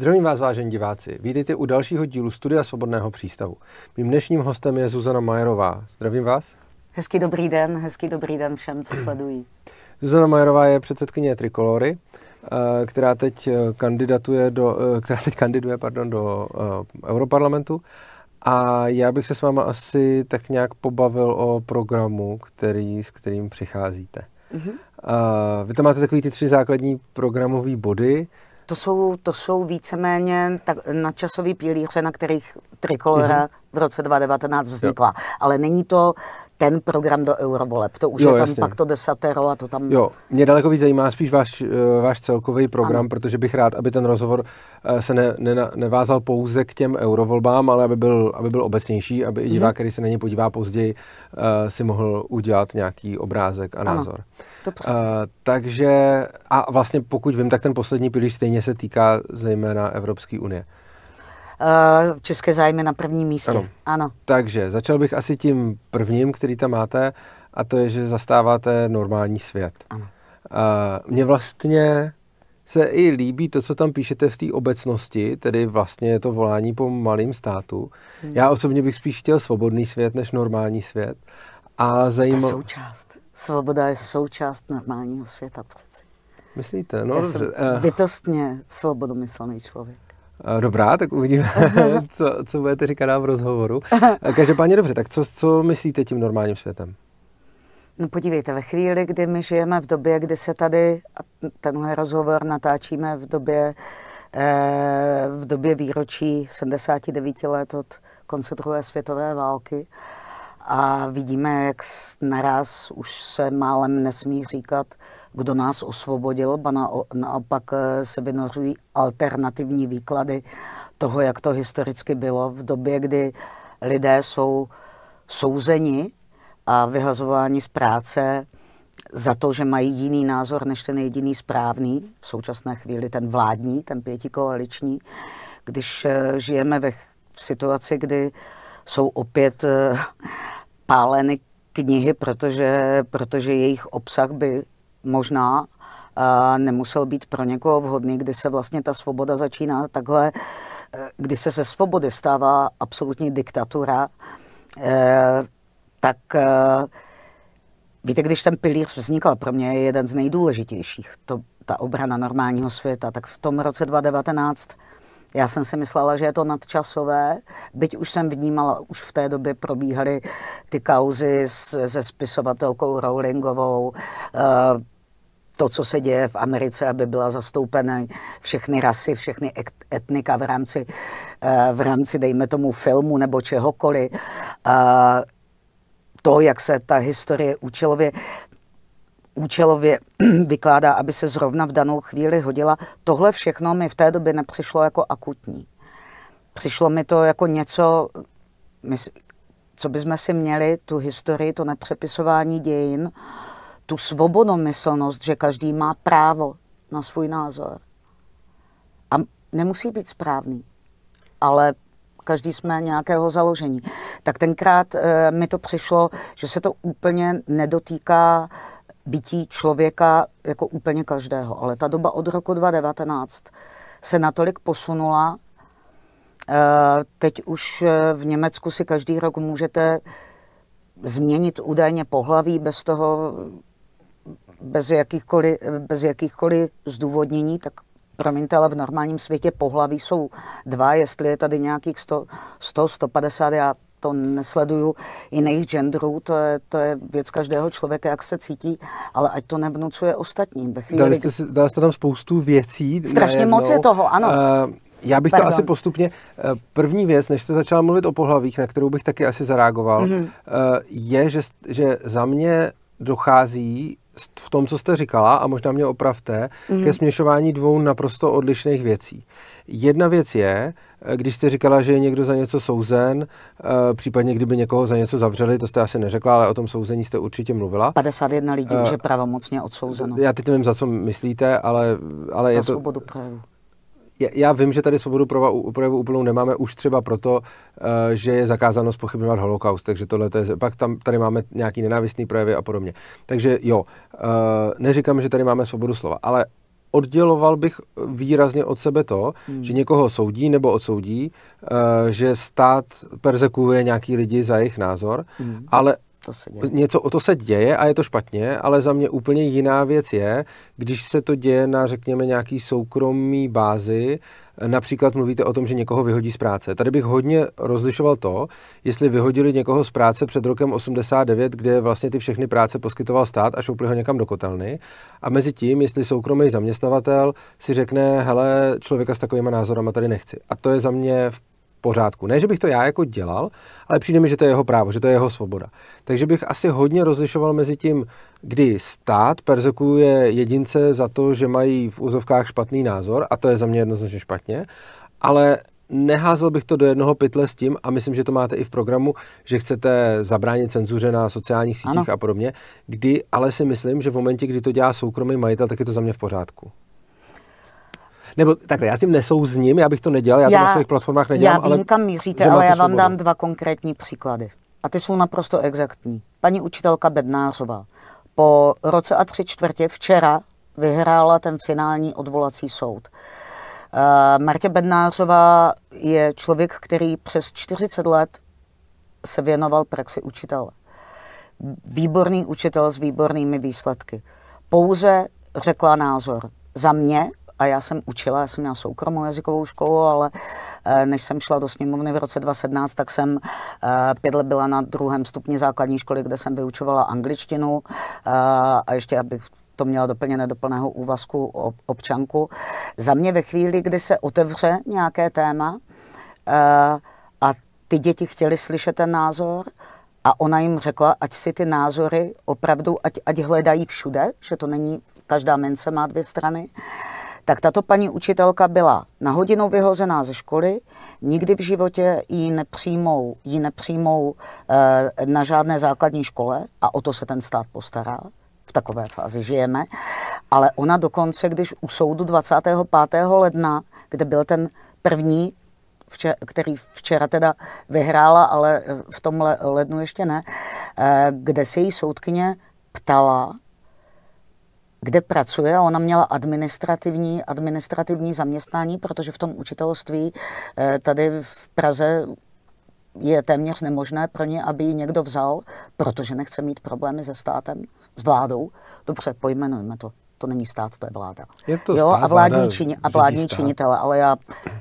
Zdravím vás, vážení diváci. Vítejte u dalšího dílu Studia Svobodného přístavu. Mým dnešním hostem je Zuzana Majerová. Zdravím vás. Hezký dobrý den, hezký dobrý den všem, co sledují. Zuzana Majerová je předsedkyně Trikolory, eh, která teď, eh, kandidatuje do, eh, která teď kandiduje pardon, do Europarlamentu. A já bych se s váma asi tak nějak pobavil o programu, který, s kterým přicházíte. Mm-hmm. Uh, vy tam máte takový ty tři základní programové body to jsou, to jsou víceméně tak, nadčasový pilíře, na kterých Trikolora mm-hmm. v roce 2019 vznikla. Jo. Ale není to ten program do eurovoleb, to už jo, je tam jasně. pak to desatero a to tam... Jo, mě daleko víc zajímá spíš váš, eh, váš celkový program, ano. protože bych rád, aby ten rozhovor eh, se ne, ne, nevázal pouze k těm eurovolbám, ale aby byl, aby byl obecnější, aby i divák, mm-hmm. který se na ně podívá později, eh, si mohl udělat nějaký obrázek a názor. Ano. Dobře. Uh, takže, a vlastně pokud vím, tak ten poslední pilíř stejně se týká zejména Evropské unie. Uh, české zájmy na prvním místě. Ano. ano. Takže začal bych asi tím prvním, který tam máte, a to je, že zastáváte normální svět. Ano. Uh, mně vlastně se i líbí to, co tam píšete v té obecnosti, tedy vlastně je to volání po malým státu. Hmm. Já osobně bych spíš chtěl svobodný svět než normální svět. A zajímavé. To je součást. Svoboda je součást normálního světa přeci. Myslíte? No, Já dobře. jsem eh. bytostně svobodomyslný člověk. Eh, dobrá, tak uvidíme, co, co budete říkat nám v rozhovoru. Eh, každopádně dobře, tak co, co myslíte tím normálním světem? No podívejte, ve chvíli, kdy my žijeme v době, kdy se tady, tenhle rozhovor natáčíme v době, v době výročí 79 let od konce druhé světové války, a vidíme, jak naraz už se málem nesmí říkat, kdo nás osvobodil, ba naopak eh, se vynořují alternativní výklady toho, jak to historicky bylo v době, kdy lidé jsou souzeni a vyhazováni z práce za to, že mají jiný názor než ten jediný správný, v současné chvíli ten vládní, ten pětikoaliční, když eh, žijeme ve situaci, kdy jsou opět eh, páleny knihy, protože, protože jejich obsah by možná nemusel být pro někoho vhodný, kdy se vlastně ta svoboda začíná takhle, e, kdy se ze svobody stává absolutní diktatura, e, tak e, víte, když ten pilíř vznikl, pro mě je jeden z nejdůležitějších, to, ta obrana normálního světa, tak v tom roce 2019 já jsem si myslela, že je to nadčasové, byť už jsem vnímala, už v té době probíhaly ty kauzy s, se spisovatelkou Rowlingovou, eh, to, co se děje v Americe, aby byla zastoupena všechny rasy, všechny etnika v rámci, eh, v rámci, dejme tomu, filmu nebo čehokoliv. To, jak se ta historie účelově účelově vykládá, aby se zrovna v danou chvíli hodila. Tohle všechno mi v té době nepřišlo jako akutní. Přišlo mi to jako něco, co bychom si měli, tu historii, to nepřepisování dějin, tu svobodomyslnost, že každý má právo na svůj názor. A nemusí být správný, ale každý jsme nějakého založení. Tak tenkrát e, mi to přišlo, že se to úplně nedotýká bytí člověka jako úplně každého. Ale ta doba od roku 2019 se natolik posunula, eh, Teď už eh, v Německu si každý rok můžete změnit údajně pohlaví bez toho, bez jakýchkoliv, bez jakýchkoliv zdůvodnění, tak promiňte, ale v normálním světě pohlaví jsou dva, jestli je tady nějakých 100, 100 150, já to nesleduju jiných genderů, to je, to je věc každého člověka, jak se cítí, ale ať to nevnucuje ostatním. Ve chvíli, dali, jste, si, dali jste tam spoustu věcí. Strašně najednou. moc je toho, ano. Uh, já bych Pardon. to asi postupně. Eh, první věc, než jste začala mluvit o pohlavích, na kterou bych taky asi zareagoval, mm-hmm. je, že, že za mě dochází v tom, co jste říkala, a možná mě opravte, mm-hmm. ke směšování dvou naprosto odlišných věcí. Jedna věc je, eh, když jste říkala, že je někdo za něco souzen, eh, případně kdyby někoho za něco zavřeli, to jste asi neřekla, ale o tom souzení jste určitě mluvila. 51 lidí eh, už je pravomocně odsouzeno. Já teď nevím, za co myslíte, ale, ale za je to... svobodu projevu. Já vím, že tady svobodu projevu úplnou nemáme už třeba proto, že je zakázáno spochybňovat holokaust, takže tohle to je, pak tam, tady máme nějaký nenávistný projevy a podobně. Takže jo, neříkám, že tady máme svobodu slova, ale odděloval bych výrazně od sebe to, hmm. že někoho soudí nebo odsoudí, eh, že stát persekuje nějaký lidi za jejich názor, hmm. ale to se děje. Něco o to se děje a je to špatně, ale za mě úplně jiná věc je, když se to děje na, řekněme, nějaký soukromý bázi, například mluvíte o tom, že někoho vyhodí z práce. Tady bych hodně rozlišoval to, jestli vyhodili někoho z práce před rokem 89, kde vlastně ty všechny práce poskytoval stát a šoupli ho někam do kotelny. A mezi tím, jestli soukromý zaměstnavatel si řekne, hele, člověka s takovými názorama tady nechci. A to je za mě v pořádku. Ne, že bych to já jako dělal, ale přijde mi, že to je jeho právo, že to je jeho svoboda. Takže bych asi hodně rozlišoval mezi tím, kdy stát persekuje jedince za to, že mají v úzovkách špatný názor, a to je za mě jednoznačně špatně, ale neházel bych to do jednoho pytle s tím, a myslím, že to máte i v programu, že chcete zabránit cenzuře na sociálních sítích ano. a podobně, kdy ale si myslím, že v momentě, kdy to dělá soukromý majitel, tak je to za mě v pořádku. Nebo takhle, já s tím nesouzním, já bych to nedělal, já, já to na svých platformách nedělám. Já vím, ale, kam míříte, ale já vám dám dva konkrétní příklady. A ty jsou naprosto exaktní. Paní učitelka Bednářová po roce a tři čtvrtě včera vyhrála ten finální odvolací soud. Uh, Martě Bednářová je člověk, který přes 40 let se věnoval praxi učitele. Výborný učitel s výbornými výsledky. Pouze řekla názor. Za mě a já jsem učila, já jsem měla soukromou jazykovou školu, ale eh, než jsem šla do sněmovny v roce 2017, tak jsem eh, pět let byla na druhém stupni základní školy, kde jsem vyučovala angličtinu eh, a ještě abych to měla doplněné do plného úvazku občanku. Za mě ve chvíli, kdy se otevře nějaké téma a ty děti chtěly slyšet ten názor, a ona jim řekla, ať si ty názory opravdu, ať, ať hledají všude, že to není, každá mince má dvě strany. Uh, tak tato paní učitelka byla na hodinu vyhozená ze školy, nikdy v životě ji nepřijmou, ji nepřijmou eh, na žádné základní škole a o to se ten stát postará. V takové fázi žijeme. Ale ona dokonce, když u soudu 25. ledna, kde byl ten první včera, který včera teda vyhrála, ale v tom lednu ještě ne, eh, kde se jí soudkyně ptala, kde pracuje. Ona měla administrativní, administrativní zaměstnání, protože v tom učitelství eh, tady v Praze je téměř nemožné pro ně, aby ji někdo vzal, protože nechce mít problémy se státem, s vládou. Dobře, pojmenujme to to není stát, to je vláda. Je to jo, stát, a vládní, vláda, čini, a vládní činitele, ale já,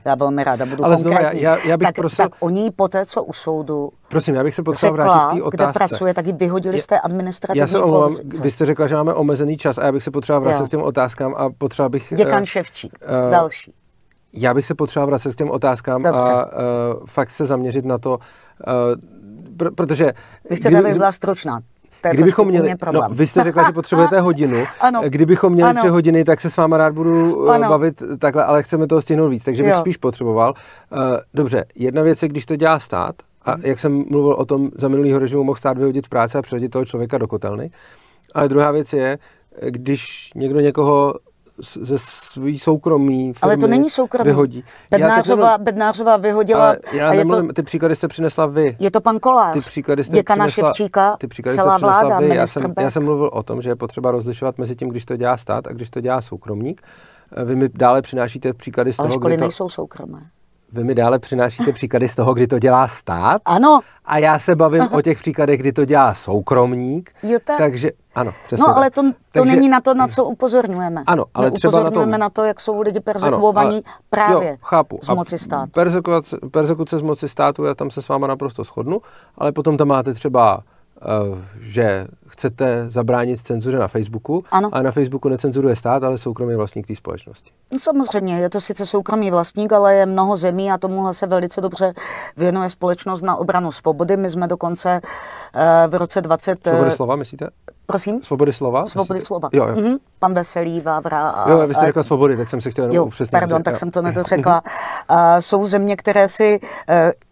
já velmi ráda budu ale konkrétní. Znovu, já, já bych tak, prosil... tak oni po té, co u soudu Prosím, já bych se potřeboval vrátit k té otázce. kde pracuje, tak ji vyhodili z té administrativní Já se omlouvám, vy jste řekla, že máme omezený čas a já bych se potřeboval vrátit k těm otázkám a potřeba bych... Děkan eh, Ševčík, uh, další. Já bych se potřeboval vracet k těm otázkám Dobře. a uh, eh, fakt se zaměřit na to, uh, pr- protože... Vy chcete, aby byla stručná to je Kdybychom měli, no, problém. No, vy jste řekla, že potřebujete hodinu. ano. Kdybychom měli tři hodiny, tak se s váma rád budu eh, ano. bavit takhle, ale chceme toho stihnout víc, takže jo. bych spíš potřeboval. Eh, dobře, jedna věc je, když to dělá stát, a mhm. jak jsem mluvil o tom, za minulýho režimu mohl stát vyhodit z práce a přehodit toho člověka do kotelny. Ale druhá věc je, když někdo někoho ze svý soukromí firmy Ale to není soukromí. Vyhodí. Bednářová, já Bednářová vyhodila. já a je nemluvím, to, ty příklady jste přinesla vy. Je to pan Kolář, ty příklady jste děkana přinesla, Ševčíka, ty příklady celá jste vláda, vy. Já jsem, já jsem mluvil o tom, že je potřeba rozlišovat mezi tím, když to dělá stát a když to dělá soukromník. Vy mi dále přinášíte příklady z toho, Ale školy to... nejsou soukromé vy mi dále přinášíte příklady z toho, kdy to dělá stát. Ano. A já se bavím Aha. o těch příkladech, kdy to dělá soukromník. Jo, tak. Takže ano, přesně. No, tak. ale to, to takže, není na to, na co upozorňujeme. Ano, ale My třeba upozorňujeme na, tom, na to, jak jsou lidi perzekuovaní právě jo, chápu. z moci státu. Perzekuce, perzekuce z moci státu, já tam se s váma naprosto shodnu, ale potom tam máte třeba, uh, že chcete zabránit cenzuře na Facebooku. Ano. A na Facebooku necenzuruje stát, ale soukromý vlastník té společnosti. No samozřejmě, je to sice soukromý vlastník, ale je mnoho zemí a tomuhle se velice dobře věnuje společnost na obranu svobody. My jsme dokonce eh, v roce 20... Eh, svobody slova, myslíte? Prosím? Svobody slova? Svobody myslíte? slova. Jo, jo. Mm-hmm. Pan Veselý, Vávra. A, jo, vy jste řekla svobody, tak jsem se chtěla jo, upřesnit. Pardon, tak jo. jsem to nedořekla. uh, jsou země, které si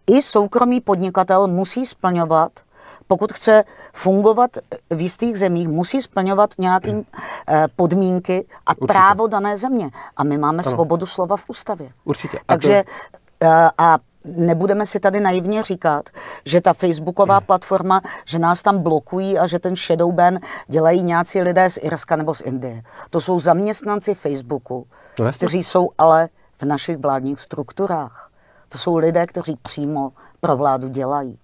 uh, i soukromý podnikatel musí splňovat pokud chce fungovat v jistých zemích, musí splňovat nějaké hmm. eh, podmínky a Určitě. právo dané země. A my máme ano. svobodu slova v ústavě. Určitě. A Takže to... Eh, a nebudeme si tady naivně říkat, že ta facebooková hmm. platforma, že nás tam blokují a že ten shadow ban dělají nějací lidé z Irska nebo z Indie. To jsou zaměstnanci Facebooku, no kteří jsou ale v našich vládních strukturách. To jsou lidé, kteří přímo pro vládu dělají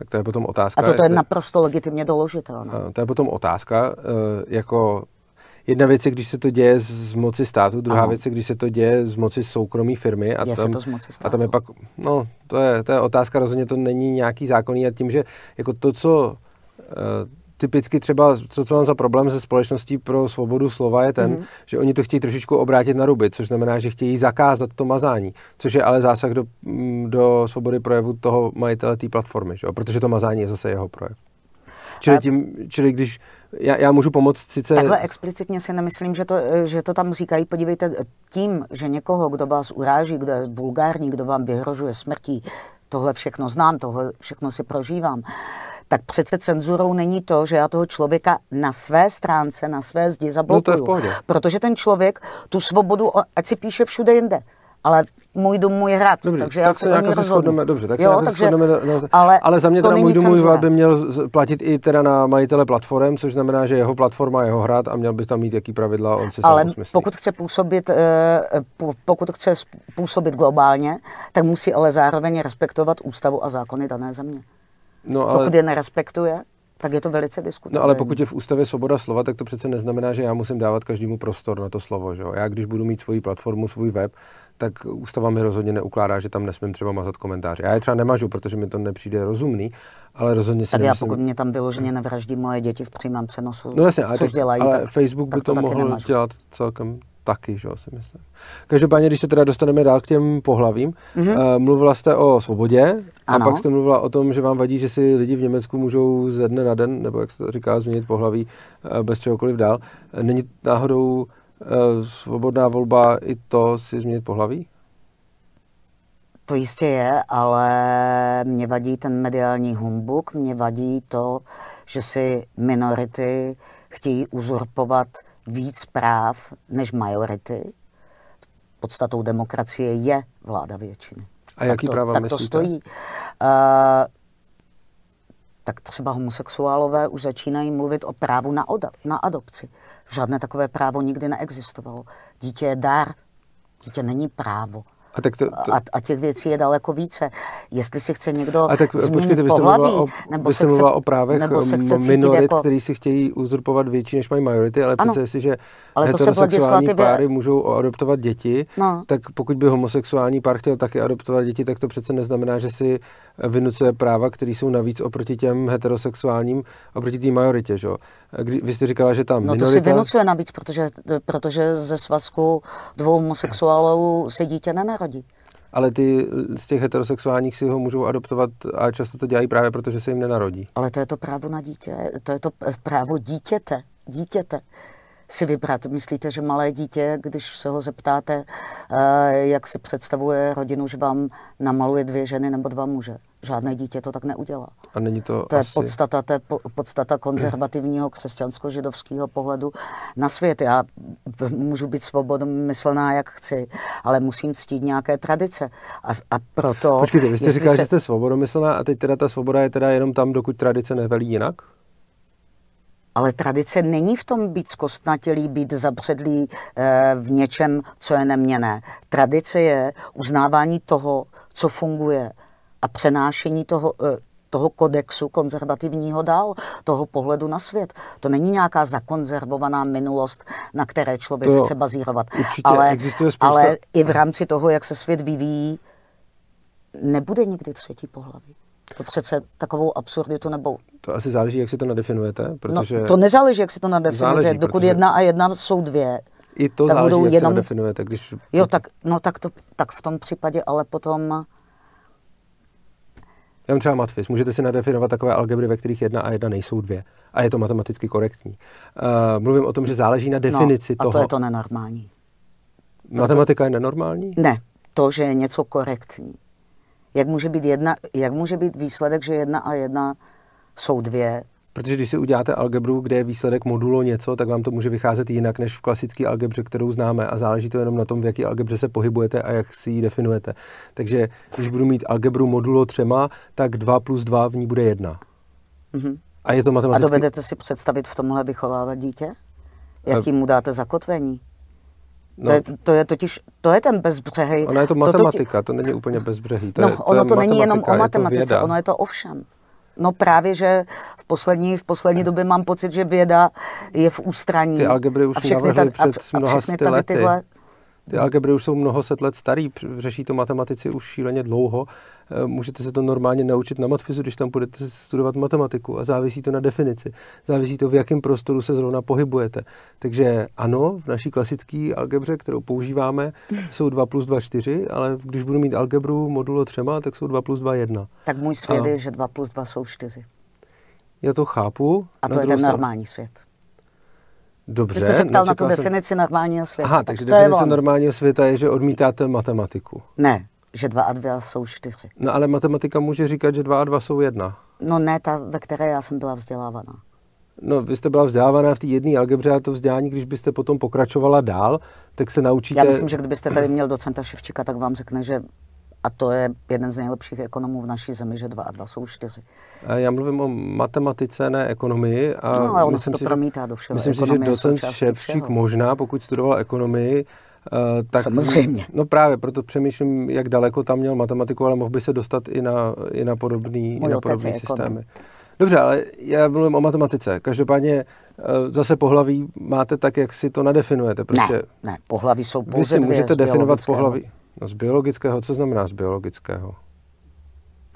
tak to je potom otázka. A to, to je naprosto legitimně doložitelné. To je potom otázka, eh, jako jedna věc je, když se to děje z moci státu, druhá ano. věc je, když se to děje z moci soukromé firmy. A je tam, to z moci státu. A tam je pak, no, to je, to je otázka, rozhodně to není nějaký zákonný a tím, že jako to, co eh, typicky třeba, co, co mám za problém se společností pro svobodu slova, je ten, mm. že oni to chtějí trošičku obrátit na ruby, což znamená, že chtějí zakázat to mazání, což je ale zásah do, mm, do svobody projevu toho majitele té platformy, že jo? protože to mazání je zase jeho projev. Čili, tím, čili když já, já můžu pomoct sice... Takhle explicitně si nemyslím, že to, že to tam říkají. Podívejte, tím, že někoho, kdo vás uráží, kdo je vulgární, kdo vám vyhrožuje smrtí, tohle všechno znám, tohle všechno si prožívám, tak přece cenzurou není to, že já toho člověka na své stránce, na své zdi no, zablokuju. No protože ten člověk tu svobodu, ať si píše všude jinde, ale můj dům, můj hrad. Dobrý, takže já se o jako ní rozhodnu. Dobře, tak jo, jako se takže, na, na, ale, ale za mě teda můj dům, můj hrad by měl platit i teda na majitele platform, což znamená, že jeho platforma, jeho hrad a měl by tam mít jaký pravidla on si Ale pokud chce působit, eh, pokud chce působit globálně, tak musí ale zároveň respektovat ústavu a zákony dané země. No, ale... Pokud je nerespektuje, tak je to velice diskutabilní. No ale pokud je v ústavě svoboda slova, tak to přece neznamená, že já musím dávat každému prostor na to slovo. Že Já když budu mít svoji platformu, svůj web, tak ústava mi rozhodně neukládá, že tam nesmím třeba mazat komentáře. Já je třeba nemažu, protože mi to nepřijde rozumný, ale rozhodně si Tak nemyslím... já pokud mě tam vyloženě nevraždí moje děti v přímém přenosu, no jasně, což tak, dělají, ale tak, Facebook by tak to, to mohl nemůžu. dělat celkem taky, že jo, si myslím. Každopádně, když se teda dostaneme dál k těm pohlavím, mm-hmm. uh, mluvila jste o svobodě ano. a pak jste mluvila o tom, že vám vadí, že si lidi v Německu můžou ze dne na den, nebo jak se to říká, změnit pohlaví uh, bez čehokoliv dál. Eh, není náhodou uh, svobodná volba i to si změnit pohlaví? To jistě je, ale mě vadí ten mediální humbuk, mě vadí to, že si minority chtějí uzurpovat víc práv než majority. Podstatou demokracie je vláda většiny. A jaký tak to, práva tak myslíte? to stojí. Uh, tak třeba homosexuálové už začínají mluvit o právu na, oda, na adopci. Žádné takové právo nikdy neexistovalo. Dítě je dar, dítě není právo. A, tak to, to... A, a těch věcí je daleko více. Jestli si chce někdo a tak, eh, změnit počkejte, pohlaví, o, nebo, se chce, o právech nebo se chce minorit, jako... který si chtějí uzurpovat větší, než mají majority, ale přece jestli, že ale heterosexuální to se páry můžou adoptovat děti, no. tak pokud by homosexuální pár chtěl taky adoptovat děti, tak to přece neznamená, že si eh, vynucuje práva, které jsou navíc oproti těm heterosexuálním, oproti té majoritě. Že? jo? Eh, vy jste říkala, že tam. No minorita... to si vynucuje navíc, protože, protože ze svazku dvou homosexuálů se dítě nenarodí nenarodí. Ale ty eh, z těch heterosexuálních si ho můžou adoptovat a často to dělají právě proto, že se jim nenarodí. Ale to je to právo na dítě, to je to eh, právo dítěte, dítěte si vybrat. Myslíte, že malé dítě, když se ho zeptáte, eh, jak si představuje rodinu, že vám namaluje dvě ženy nebo dva muže? Žádné dítě to tak neudělá. A není to To asi... je podstata, to je po, podstata konzervativního křesťansko-židovského pohledu na svět. Já můžu být svobodomyslná, jak chci, ale musím ctít nějaké tradice. A, a proto... Počkejte, vy jste říkala, se... že jste svobodomyslná a teď teda ta svoboda je teda jenom tam, dokud tradice nevelí jinak? Ale tradice není v tom být zkostnatělý, být zabředlý eh, v něčem, co je neměné. Tradice je uznávání toho, co funguje a přenášení toho, eh, toho kodexu konzervativního dál, toho pohledu na svět. To není nějaká zakonzervovaná minulost, na které člověk to chce bazírovat. Ale, ale i v rámci toho, jak se svět vyvíjí, nebude nikdy třetí pohlaví. To přece takovou absurditu nebo... To asi záleží, jak si to nadefinujete, no, protože... No, to nezáleží, jak si to nadefinujete. Záleží, Dokud protože... jedna a jedna jsou dvě, i to tak záleží, budou jak jenom... nadefinujete, když... Jo, tak, no, tak, to, tak v tom případě, ale potom... Já třeba matfis. Můžete si nadefinovat takové algebry, ve kterých jedna a jedna nejsou dvě. A je to matematicky korektní. Uh, mluvím o tom, že záleží na no, definici no, a toho. a to je to nenormální. Matematika Proto... je nenormální? Ne, to, že je něco korektní. Jak může být, jedna, jak může být výsledek, že jedna a jedna jsou dvě? Protože když si uděláte algebru, kde je výsledek modulo něco, tak vám to může vycházet jinak než v klasické algebře, kterou známe. A záleží to jenom na tom, v jaké algebře se pohybujete a jak si ji definujete. Takže když budu mít algebru modulo třema, tak 2 plus 2 v ní bude jedna. Mm-hmm. A je to matematické. A dovedete si představit v tomhle vychovávat dítě? jakým mu dáte zakotvení? No. To, je, to je totiž, to je ten bezbřehý. Ono je to matematika, to, to není úplně bezbřehý. To no, je, to ono je to není jenom o matematice, ono je to ovšem. No právě, že v poslední, v poslední době mám pocit, že věda je v ústraní. Ty algebry už a ta, před a, mnoha a ty lety. tyhle. Ty algebry už jsou mnoho set let starý, řeší to matematici už šíleně dlouho Eh, můžete se to normálně naučit na matfizu, když tam budete studovat matematiku a závisí to na definici. Závisí to, v jakém prostoru se zrovna pohybujete. Takže ano, v naší klasické algebře, kterou používáme, jsou 2 plus 2 4, ale když budu mít algebru modulo třema, tak jsou 2 plus 2 1. Tak můj svět a... je, že 2 plus 2 jsou 4. Já to chápu. A to je ten normální stav... svět. Dobře. Vy jste se ptal no na tu definici jsem... normálního světa. Aha, tak takže definice normálního světa je, že odmítáte matematiku. Ne, že dva a dva jsou čtyři. No ale matematika může říkat, že dva a dva jsou jedna. No ne ta, ve které já jsem byla vzdělávaná. No, vy jste byla vzdělávaná v té jedné algebře a to vzdělání, když byste potom pokračovala dál, tak se naučíte... Já myslím, že kdybyste tady měl docenta Ševčíka, tak vám řekne, že a to je jeden z nejlepších ekonomů v naší zemi, že dva a dva jsou čtyři. Já mluvím o matematice, ne ekonomii. A no, ale ono se to promítá do všeho. Myslím si, že docent Ševčík všeho. možná, pokud studoval ekonomii, Eh, tak, Samozřejmě. No právě, proto přemýšlím, jak daleko tam měl matematiku, ale mohl by se dostat i na, i na podobný, i na podobný jako systémy. Ekonom. Dobře, ale já mluvím o matematice. Každopádně eh, zase pohlaví máte tak, jak si to nadefinujete. ne, ne, pohlaví jsou pouze Vy si můžete dvě definovat pohlaví. No z biologického, co znamená z biologického?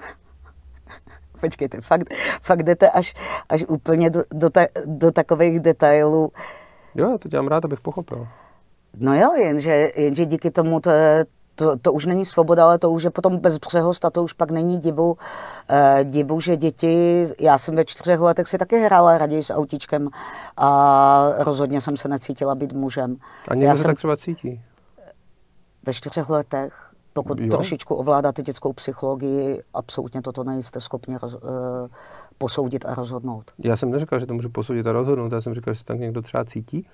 Počkejte, fakt, fakt jdete až, až úplně do, do, ta, do takových detailů. Jo, já to dělám rád, abych pochopil. No jo, jenže, jenže díky tomu to, to, to už není svoboda, ale to už je potom bezbřehost a to už pak není divu, eh, divu, že děti, já jsem ve čtyřech letech si taky hrála raději s autíčkem a rozhodně jsem se necítila být mužem. A někdo já se jsem, tak třeba cítí? Ve čtyřech letech, pokud jo? trošičku ovládáte dětskou psychologii, absolutně toto nejste schopni roz, eh, posoudit a rozhodnout. Já jsem neříkal, že to můžu posoudit a rozhodnout, já jsem říkal, že se tak někdo třeba cítí.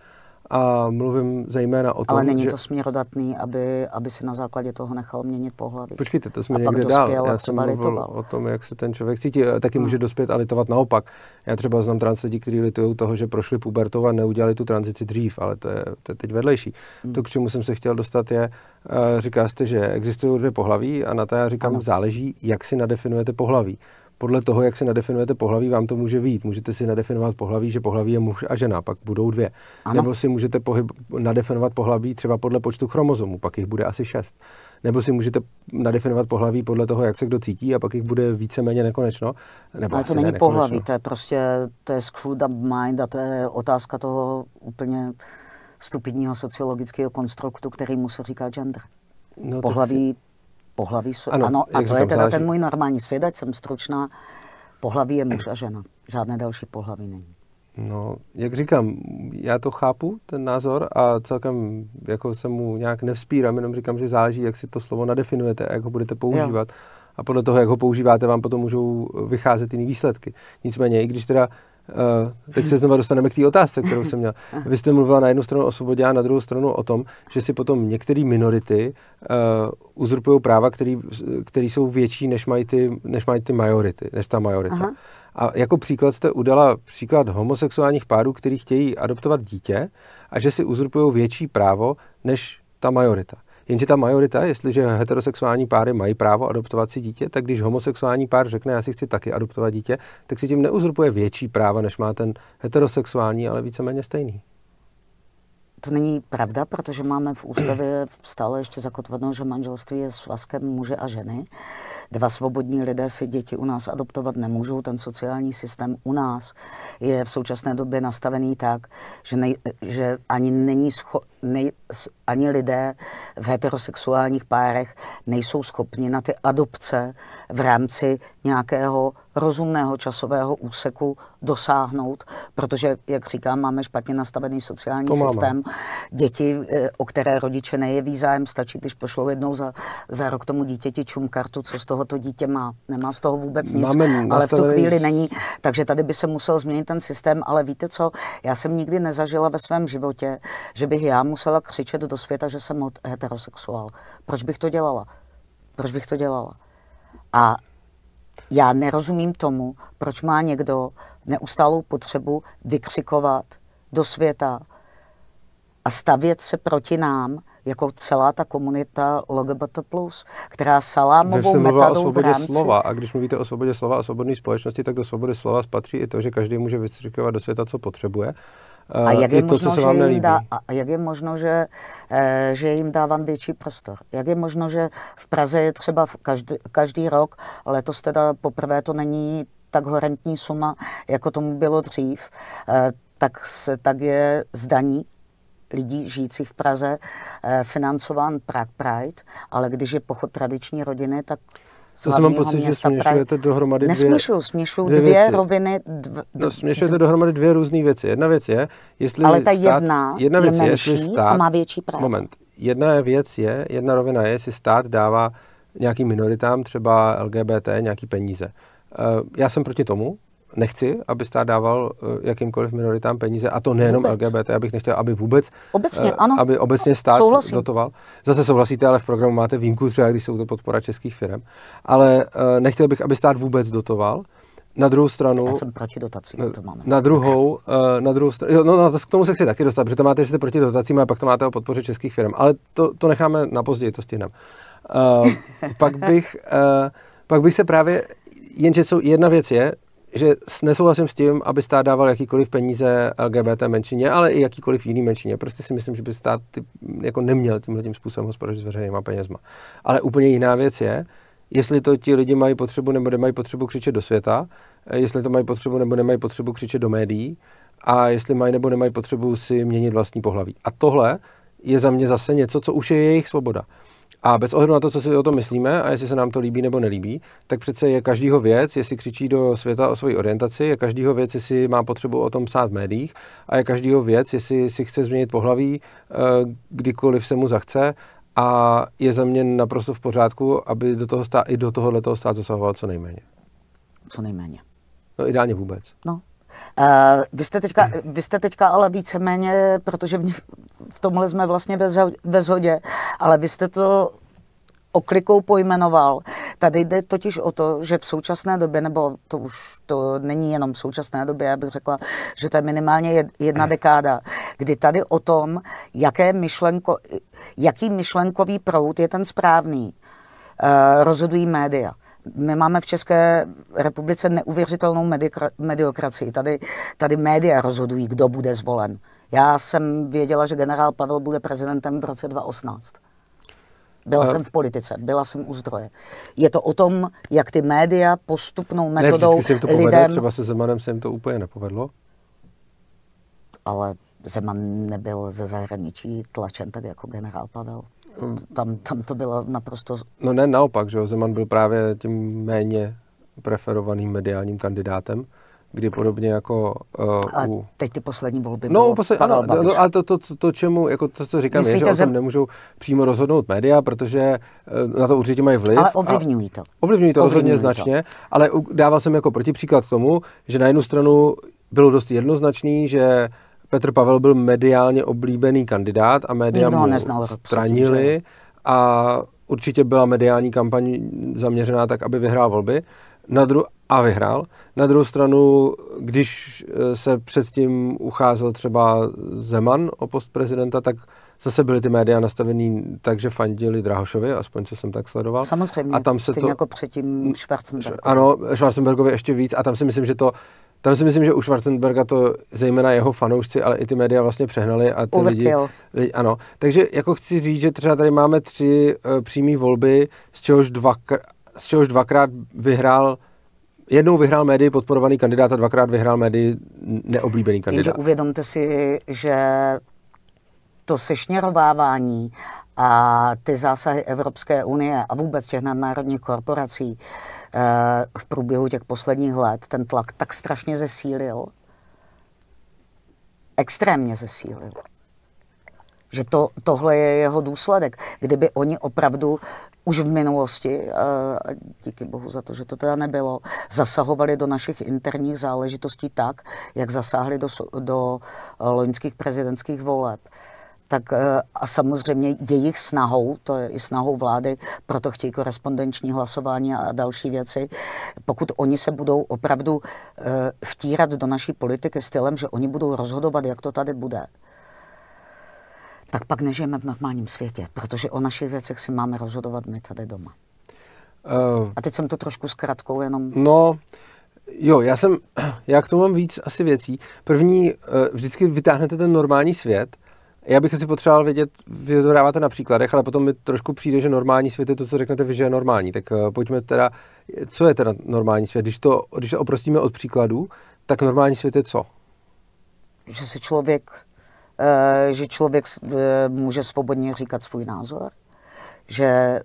A mluvím zejména o tom, Ale není že... to směrodatný, aby, aby se na základě toho nechal měnit pohlaví. Počkejte, to jsme a někde dál. Já jsem mluvil litoval. o tom, jak se ten člověk cítí. E, taky hmm. může dospět a litovat naopak. Já třeba znám trans lidi, kteří litují toho, že prošli pubertou a neudělali tu tranzici dřív, ale to je, to je teď vedlejší. Hmm. To, k čemu jsem se chtěl dostat, je, e, říkáte, že existují dvě pohlaví a na to já říkám, ano. záleží, jak si nadefinujete pohlaví podle toho, jak si nadefinujete pohlaví, vám to může vít. Můžete si nadefinovat pohlaví, že pohlaví je muž a žena, pak budou dvě. Ano. Nebo si můžete pohyb, nadefinovat pohlaví třeba podle počtu chromozomů, pak jich bude asi šest. Nebo si můžete nadefinovat pohlaví podle toho, jak se kdo cítí a pak jich bude víceméně nekonečno. Nebo Ale to není ne, pohlaví, to je prostě to je screwed up mind a to je otázka toho úplně stupidního sociologického konstruktu, který mu se říká gender. No, pohlaví si pohlaví jsou... Ano, ano a to je teda záleží. ten můj normální svět, ať jsem stručná. Pohlaví je muž a žena. Žádné další pohlaví není. No, jak říkám, já to chápu, ten názor, a celkem jako se mu nějak nevzpírám, jenom říkám, že záleží, jak si to slovo nadefinujete a jak ho budete používat. Jo. A podle toho, jak ho používáte, vám potom můžou vycházet jiné výsledky. Nicméně, i když teda Eh, teď se znovu dostaneme k té otázce, kterou jsem měl. Vy jste mluvila na jednu stranu o svobodě a na druhou stranu o tom, že si potom některé minority uh, uzurpují práva, které jsou větší, než mají, ty, než mají ty majority, než ta majorita. Aha. A jako příklad jste udala příklad homosexuálních párů, kteří chtějí adoptovat dítě a že si uzurpují větší právo než ta majorita. Jenže ta majorita, jestliže heterosexuální páry mají právo adoptovat si dítě, tak když homosexuální pár řekne, já si chci taky adoptovat dítě, tak si tím neuzrupuje větší práva, než má ten heterosexuální, ale víceméně stejný. To není pravda, protože máme v ústavě stále ještě zakotveno, že manželství je svazkem muže a ženy. Dva svobodní lidé si děti u nás adoptovat nemůžou. Ten sociální systém u nás je v současné době nastavený tak, že, nej, že ani není scho- nej, ani lidé v heterosexuálních párech nejsou schopni na ty adopce v rámci nějakého rozumného časového úseku dosáhnout, protože, jak říkám, máme špatně nastavený sociální to systém. Máme. Děti, e, o které rodiče nejeví zájem, stačí, když pošlou jednou za, za rok tomu dítěti čum kartu, co z toho to dítě má. Nemá z toho vůbec nic, máme ale v tu chvíli není. Takže tady by se musel změnit ten systém, ale víte co, já jsem nikdy nezažila ve svém životě, že bych já musela křičet do světa, že jsem heterosexuál. Proč bych to dělala? Proč bych to dělala? A já nerozumím tomu, proč má někdo neustálou potřebu vykřikovat do světa a stavět se proti nám, jako celá ta komunita LGBT+, která salámovou metodou v rámci... slova a když mluvíte o svobodě slova a svobodné společnosti, tak do svobody slova spatří i to, že každý může vystřikovat do světa, co potřebuje a eh, jak, je to, možno, že jim dá, a jak je možno, že, eh, že jim dávám větší prostor? Jak je možno, že v Praze je třeba každý, každý rok, letos teda poprvé to není tak horentní suma, jako tomu bylo dřív, eh, tak, se, tak je zdaní lidí žijících v Praze financován Prague Pride, ale když je pochod tradiční rodiny, tak co jsem mám pocit, že směšujete Prahy. dohromady dvě... Nesměšuju, směšuju dvě, dvě věci. roviny... Dv, dv, no, směšujete dv, dohromady dvě různé věci. Jedna věc je, jestli Ale ta stát, jedna, jedna věc je, menší je stát, a má větší práva. Moment. Jedna věc je, jedna rovina je, jestli stát dává nějakým minoritám, třeba LGBT, nějaký peníze. Eh, já jsem proti tomu, nechci, aby stát dával eh, jakýmkoliv minoritám peníze, a to nejenom vůbec. LGBT, abych nechtěl, aby vůbec, obecně, eh, ano. aby obecně stát Souhlasím. dotoval. Zase souhlasíte, ale v programu máte výjimku, třeba když jsou to podpora českých firm. Ale eh, nechtěl bych, aby stát vůbec dotoval. Na druhou stranu... Já jsem proti dotacím, to máme. Na druhou, na druhou stranu, no, no, to, k tomu se chci taky dostat, protože to máte, že jste proti dotacím a pak to máte o podpoře českých firm, ale to, to necháme na později, to stihneme. Uh, pak, bych, uh, pak bych se právě, jenže jsou, jedna věc je, že nesouhlasím s tím, aby stát dával jakýkoliv peníze LGBT menšině, ale i jakýkoliv jiný menšině. Prostě si myslím, že by stát ty, jako neměl tímhle tím způsobem hospodařit s veřejnýma penězma. Ale úplně jiná věc je, jestli to ti lidi mají potřebu nebo nemají potřebu křičet do světa, eh, jestli to mají potřebu nebo nemají potřebu křičet do médií a jestli mají nebo nemají potřebu si měnit vlastní pohlaví. A tohle je za mě zase něco, co už je jejich svoboda. A bez ohledu na to, co si o tom myslíme a jestli se nám to líbí nebo nelíbí, tak přece je každýho věc, jestli křičí do světa o své orientaci, je každýho věc, jestli má potřebu o tom psát v médiích a je každýho věc, jestli si chce změnit pohlaví, eh, kdykoliv se mu zachce a je za mě naprosto v pořádku, aby do toho stá i do tohohle toho stát zasahoval co nejméně. Co nejméně. No ideálně vůbec. No, Uh, vy, jste teďka, vy jste teďka ale víceméně, protože v tomhle jsme vlastně ve, ve shodě, ale vy jste to oklikou pojmenoval. Tady jde totiž o to, že v současné době, nebo to už to není jenom v současné době, já bych řekla, že to je minimálně jedna dekáda, kdy tady o tom, jaké myšlenko, jaký myšlenkový proud je ten správný, eh, rozhodují média. My máme v České republice neuvěřitelnou mediokracii. Tady, tady média rozhodují, kdo bude zvolen. Já jsem věděla, že generál Pavel bude prezidentem v roce 2018. Byla eh. jsem v politice, byla jsem u zdroje. Je to o tom, jak ty média postupnou metodou ne, se to povedlo, lidem... Třeba se Zemanem se jim to úplně nepovedlo. Ale Zeman nebyl ze zahraničí tlačen tak jako generál Pavel tam, tam to bylo naprosto... No ne, naopak, že jo, Zeman byl právě tím méně preferovaným mediálním kandidátem, kdy podobně jako uh, ale u... teď ty poslední volby No, poslední, ano, no, no, Babiš. no, ale to, to, to, to, čemu, jako to, co říkám, Myslíte, je, že o tom že... nemůžou přímo rozhodnout média, protože uh, na to určitě mají vliv. Ale ovlivňují to. Ovlivňují to ovlivňují rozhodně to. značně, ale dával jsem jako protipříklad tomu, že na jednu stranu bylo dost jednoznačný, že Petr Pavel byl mediálně oblíbený kandidát a média Nikdo mu neznal, stranili prostě a určitě byla mediální kampaň zaměřená tak, aby vyhrál volby. Na dru- a vyhrál. Na druhou stranu, když eh, se předtím ucházel třeba Zeman o post prezidenta, tak zase byly ty média nastavený tak, že fandili Drahošovi, aspoň co jsem tak sledoval. Samozřejmě, a tam se stejně to, jako předtím mm, Schwarzenbergovi. Ano, Schwarzenbergovi ještě víc a tam si myslím, že to tam si myslím, že u Schwarzenberga to zejména jeho fanoušci, ale i ty média vlastně přehnali a ty lidi, lidi, ano. Takže jako chci říct, že třeba tady máme tři uh, eh, přímé volby, z čehož, dva, z čehož dvakrát vyhrál Jednou vyhrál médii podporovaný kandidát a dvakrát vyhrál médii neoblíbený kandidát. Jenže uvědomte si, že to sešněrovávání a ty zásahy Evropské unie a vůbec těch nadnárodních korporací eh, v průběhu těch posledních let ten tlak tak strašně zesílil, extrémně zesílil, že to, tohle je jeho důsledek. Kdyby oni opravdu už v minulosti, a eh, díky bohu za to, že to teda nebylo, zasahovali do našich interních záležitostí tak, jak zasáhli do, do eh, loňských prezidentských voleb, tak eh, a samozřejmě jejich snahou, to je i snahou vlády, proto chtějí korespondenční hlasování a další věci, pokud oni se budou opravdu eh, vtírat do naší politiky stylem, že oni budou rozhodovat, jak to tady bude, tak pak nežijeme v normálním světě, protože o našich věcech si máme rozhodovat my tady doma. Uh, a teď jsem to trošku zkrátkou jenom... No, jo, já jsem, já k tomu mám víc asi věcí. První, vždycky vytáhnete ten normální svět já bych si potřeboval vědět, vy to dáváte na příkladech, ale potom mi trošku přijde, že normální svět je to, co řeknete vy, že je normální. Tak eh, pojďme teda, co je teda normální svět? Když to, když to oprostíme od příkladů, tak normální svět je co? Že se člověk, eh, že člověk eh, může svobodně říkat svůj názor, že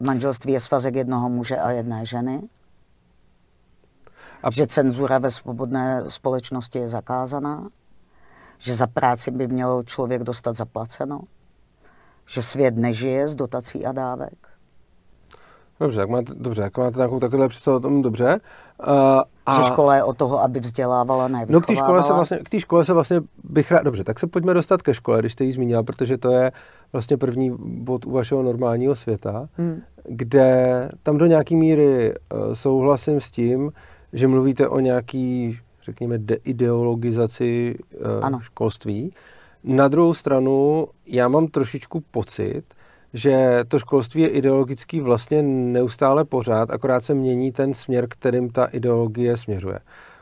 manželství je svazek jednoho muže a jedné ženy, a... že cenzura ve svobodné společnosti je zakázaná že za práci by měl člověk dostat zaplaceno, že svět nežije z dotací a dávek. Dobře, jak máte, dobře, jak máte nějakou takovou představu o tom, dobře. Uh, a... Že škola je o toho, aby vzdělávala, ne No k té škole se vlastně, škole se vlastně bych rád, dobře, tak se pojďme dostat ke škole, když jste ji zmínila, protože to je vlastně první bod u vašeho normálního světa, hmm. kde tam do nějaké míry eh, souhlasím s tím, že mluvíte o nějaký řekněme, deideologizaci eh, ano. školství. Na druhou stranu, já mám trošičku pocit, že to školství je ideologický vlastně neustále pořád, akorát se mění ten směr, kterým ta ideologie směřuje.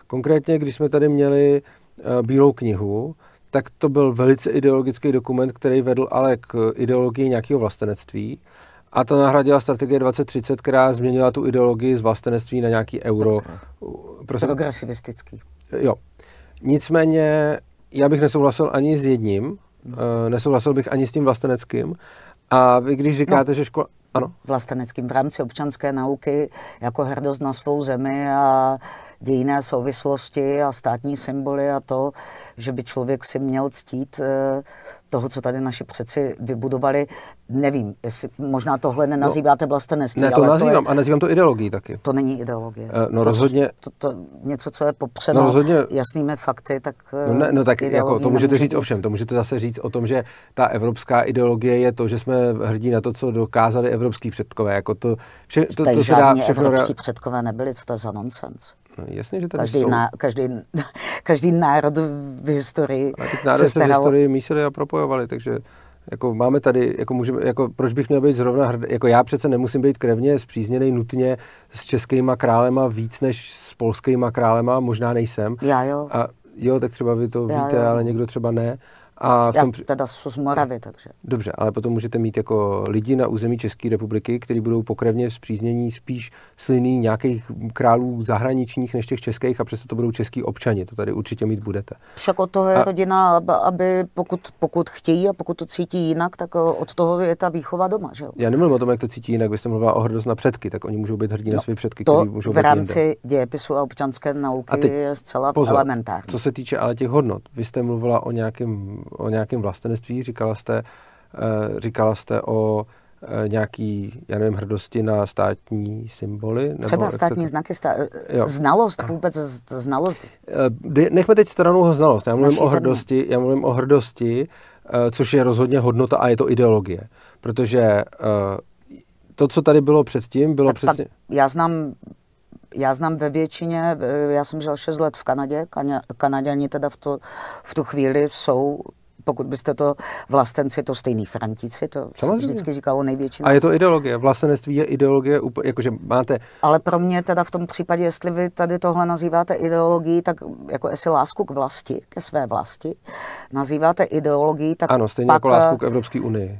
Konkrétně, když jsme tady měli eh, Bílou knihu, tak to byl velice ideologický dokument, který vedl ale k ideologii nějakého vlastenectví. A to nahradila strategie 2030, která změnila tu ideologii z vlastenectví na nějaký euro. Prosím. Progresivistický. Jo. Nicméně já bych nesouhlasil ani s jedním, mhm. eh, nesouhlasil bych ani s tím vlasteneckým. A vy když no. říkáte, no. že škola... Ano. Vlasteneckým v rámci občanské nauky jako hrdost na svou zemi a dějiné souvislosti a státní symboly a to, že by člověk si měl ctít eh, toho, co tady naši přeci vybudovali. Nevím, jestli, možná tohle nenazýváte no, vlastenectví. Ne, to ale nazývám to je, a nazývám to ideologií taky. To není ideologie. E, no to, rozhodně. To, to, to, něco, co je no, popřeno no, rozhodně, jasnými fakty, tak eh, No, ne, no tak jako, to můžete říct být. o To můžete zase říct o tom, že ta evropská ideologie je to, že jsme hrdí na to, co dokázali evropský předkové. Jako to, vše, to, to, to žádní se dá všechno... předkové nebyli, co to je za nonsens? No, jasně, že tady každý, jsou. Na, každý, každý národ v historii A se, se v historii mísili a propojovali, takže jako máme tady, jako můžeme, jako proč bych měl být zrovna hrd, jako já přece nemusím být krevně zpřízněný nutně s českýma králema víc než s polskýma králema, možná nejsem. Já jo. A jo, tak třeba vy to já víte, jo. ale někdo třeba ne. A v tom... Já teda jsou z Moravy, takže. Dobře, ale potom můžete mít jako lidi na území České republiky, kteří budou pokrevně zpříznění spíš sliný nějakých králů zahraničních než těch českých a přesto to budou český občani. To tady určitě mít budete. Však od toho je a... rodina, aby pokud, pokud chtějí a pokud to cítí jinak, tak eh, od toho je ta výchova doma, že jo? Já nemluvím o tom, jak to cítí jinak, vy jste mluvila o hrdost na předky, tak oni můžou být hrdí no, na své předky, to který můžou v rámci dějepisu a občanské nauky a teď, je zcela pozor, elementární. Co se týče ale těch hodnot, vy jste mluvila o nějakém o nějakém vlastenství, říkala jste, eh, říkala jste o eh, nějaký, já nevím, hrdosti na státní symboly? Nebo Třeba státní to... znaky, stá... znalost vůbec, znalost. Eh, nechme teď stranou znalost, já mluvím o hrdosti, já mluvím o hrdosti, což je rozhodně hodnota a je to ideologie, protože to, co tady bylo předtím, bylo tak přesně... já znám já znám ve většině, já jsem žil 6 let v Kanadě, Kanaděni teda v, to, v tu chvíli jsou pokud byste to vlastenci, to stejný Frantici, to Samozřejmě. vždycky říkalo největší. A je to ideologie, vlastenství je ideologie, jakože máte... Ale pro mě teda v tom případě, jestli vy tady tohle nazýváte ideologií, tak jako jestli lásku k vlasti, ke své vlasti, nazýváte ideologií, tak Ano, stejně jako pak, jako lásku k Evropské unii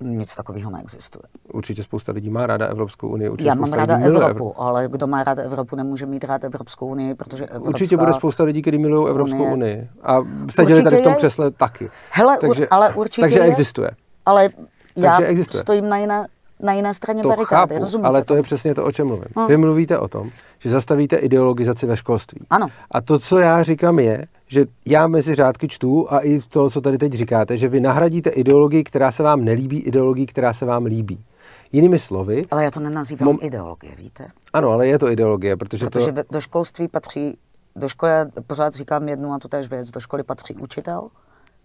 nic takového neexistuje. Určitě spousta lidí má ráda Evropskou unii. Určitě Já mám ráda Evropu, Evropu, ale kdo má rád Evropu, nemůže mít rád Evropskou unii, protože Evropská Určitě bude spousta lidí, kteří milují Evropskou unii. A seděli určitě tady v tom je. křesle taky. Hele, takže, ur, ale určitě Takže je. existuje. Ale já existuje. stojím na jiné na jiné straně to barikády. Chápu, rozumíte ale to je přesně to, o čem mluvím. Hmm. Vy mluvíte o tom, že zastavíte ideologizaci ve školství. Ano. A to, co já říkám, je, že já mezi řádky čtu a i to, co tady teď říkáte, že vy nahradíte ideologii, která se vám nelíbí, ideologii, která se vám líbí. Jinými slovy... Ale já to nenazývám mom... ideologie, víte? Ano, ale je to ideologie, protože, protože to... do školství patří... Do školy, pořád říkám jednu a tu též věc, do školy patří učitel,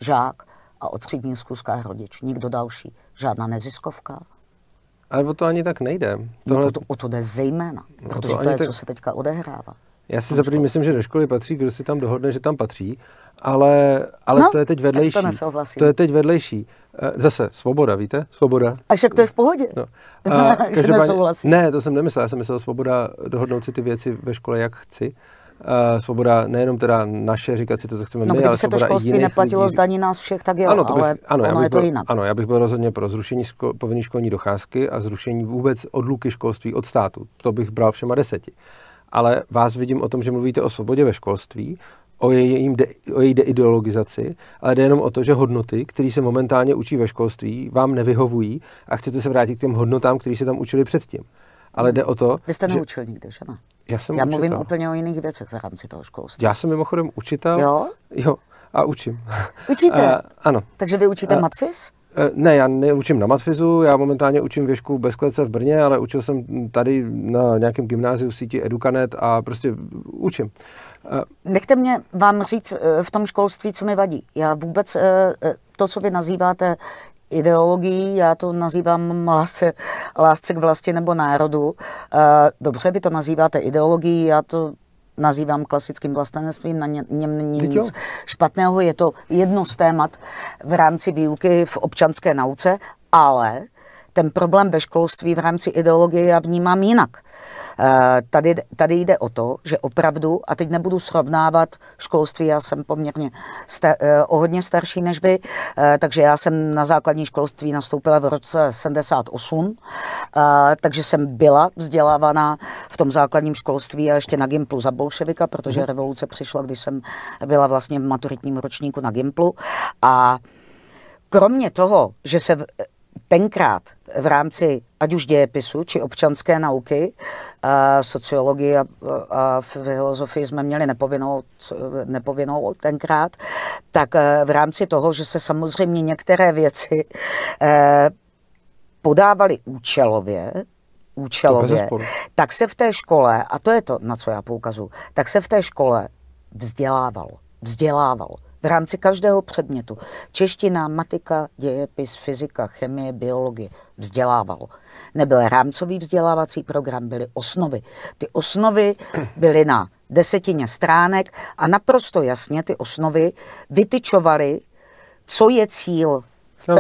žák a o třídní zkuska rodič. Nikdo další. Žádná neziskovka, ale o to ani tak nejde. Tohle... No, o, to, o to jde zejména, no, protože to, to je, tak... co se teďka odehrává. Já si zaprvé myslím, že do školy patří, kdo si tam dohodne, že tam patří, ale, ale no, to je teď vedlejší. To, to je teď vedlejší. Eh, zase svoboda, víte? Svoboda. A však to je v pohodě. No. A, že Ne, to jsem nemyslel. Já jsem myslel svoboda dohodnout si ty věci ve škole, jak chci. Eh, svoboda nejenom teda naše, říkat si to, co chceme no, my, kdyby ale se to školství neplatilo lidí. zdaní nás všech, tak jo, ano, to bych, ale ano, ono je to byl, jinak. Ano, já bych byl rozhodně pro zrušení ško, povinné školní docházky a zrušení vůbec odluky školství od státu. To bych bral všema deseti. Ale vás vidím o tom, že mluvíte o svobodě ve školství, o, jejím de, o její deideologizaci, ale jde jenom o to, že hodnoty, které se momentálně učí ve školství, vám nevyhovují a chcete se vrátit k těm hodnotám, které se tam učili předtím ale jde o to... Vy jste neučil že... nikdy, že ne? Já, jsem Já učitel. mluvím úplně o jiných věcech v rámci toho školství. Já jsem mimochodem učitel. Jo? Jo, a učím. Učíte? A, ano. Takže vy učíte a, matfis? E, ne, já neučím na matfizu, já momentálně učím věšku bez klece v Brně, ale učil jsem tady na nějakém gymnáziu síti Edukanet a prostě učím. E, Nechte mě vám říct e, v tom školství, co mi vadí. Já vůbec to, co vy nazýváte ideologií, já to nazývám lásce, lásce k vlasti nebo národu. Eh, dobře, vy to nazýváte ideologií, já to nazývám klasickým vlastenectvím, na něm není nic špatného, je to jedno z témat v rámci výuky v občanské nauce, ale ten problém ve školství v rámci ideologie já vnímám jinak. Eh, tady, tady jde o to, že opravdu, a teď nebudu srovnávat školství, já jsem poměrně star, eh, o hodně starší než vy, eh, takže já jsem na základní školství nastoupila v roce 78, takže jsem byla vzdělávaná v tom základním školství a ještě na Gimplu za bolševika, protože mhm. revoluce přišla, když jsem byla vlastně v maturitním ročníku na Gimplu a Kromě toho, že se tenkrát v rámci ať už dějepisu či občanské nauky, a sociologii a, a filozofii jsme měli nepovinnou, nepovinnou tenkrát, tak e, v rámci toho, že se samozřejmě některé věci e, podávaly účelově, účelově, tak se v té škole, a to je to, na co já poukazuju, tak se v té škole vzdělávalo. Vzdělával v rámci každého předmětu. Čeština, matika, dějepis, fyzika, chemie, biologie vzdělávalo. Nebyl rámcový vzdělávací program, byly osnovy. Ty osnovy byly na desetině stránek a naprosto jasně ty osnovy vytyčovaly, co je cíl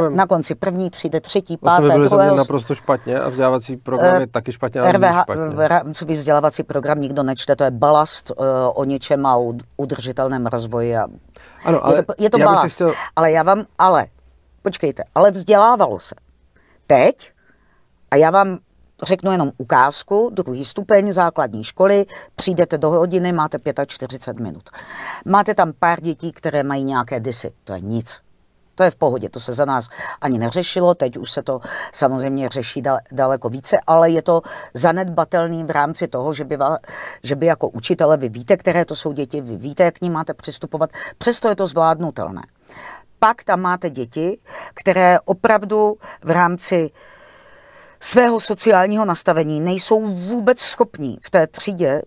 na konci první třídy, třetí, páté, vlastně by druhého. naprosto špatně a vzdělávací program eh, je taky špatně. RVH, špatně. Eh, rámcový vzdělávací program nikdo nečte, to je balast uh, o něčem a udržitelném rozvoji. A... Ano, ale je to, je to balast. Chtěl... Ale já vám, ale, počkejte, ale vzdělávalo se. Teď, a já vám řeknu jenom ukázku, druhý stupeň základní školy, přijdete do hodiny, máte 45 minut. Máte tam pár dětí, které mají nějaké disy, to je nic. To je v pohodě, to se za nás ani neřešilo, teď už se to samozřejmě řeší daleko více, ale je to zanedbatelný v rámci toho, že by, že by jako učitele vy víte, které to jsou děti, vy víte, jak k ní máte přistupovat, přesto je to zvládnutelné. Pak tam máte děti, které opravdu v rámci svého sociálního nastavení nejsou vůbec schopní v té třídě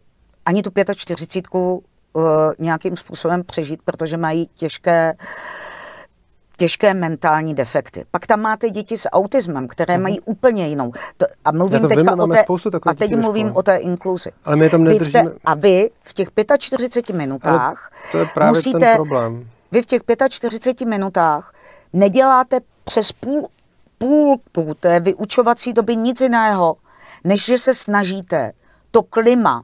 ani tu 45 uh, eh, nějakým způsobem přežít, protože mají těžké uh, těžké mentální defekty. Pak tam máte děti s autismem, které mm-hmm. mají úplně jinou. To, a mluvím teď, to teďka vím, o té, a teď mluvím o té inkluzi. Ale my tam vy te, a vy v těch 45 minutách Ale to je právě musíte, ten problém. Vy v těch 45 minutách neděláte přes půl, půl půl té vyučovací doby nic jiného, než že se snažíte to klima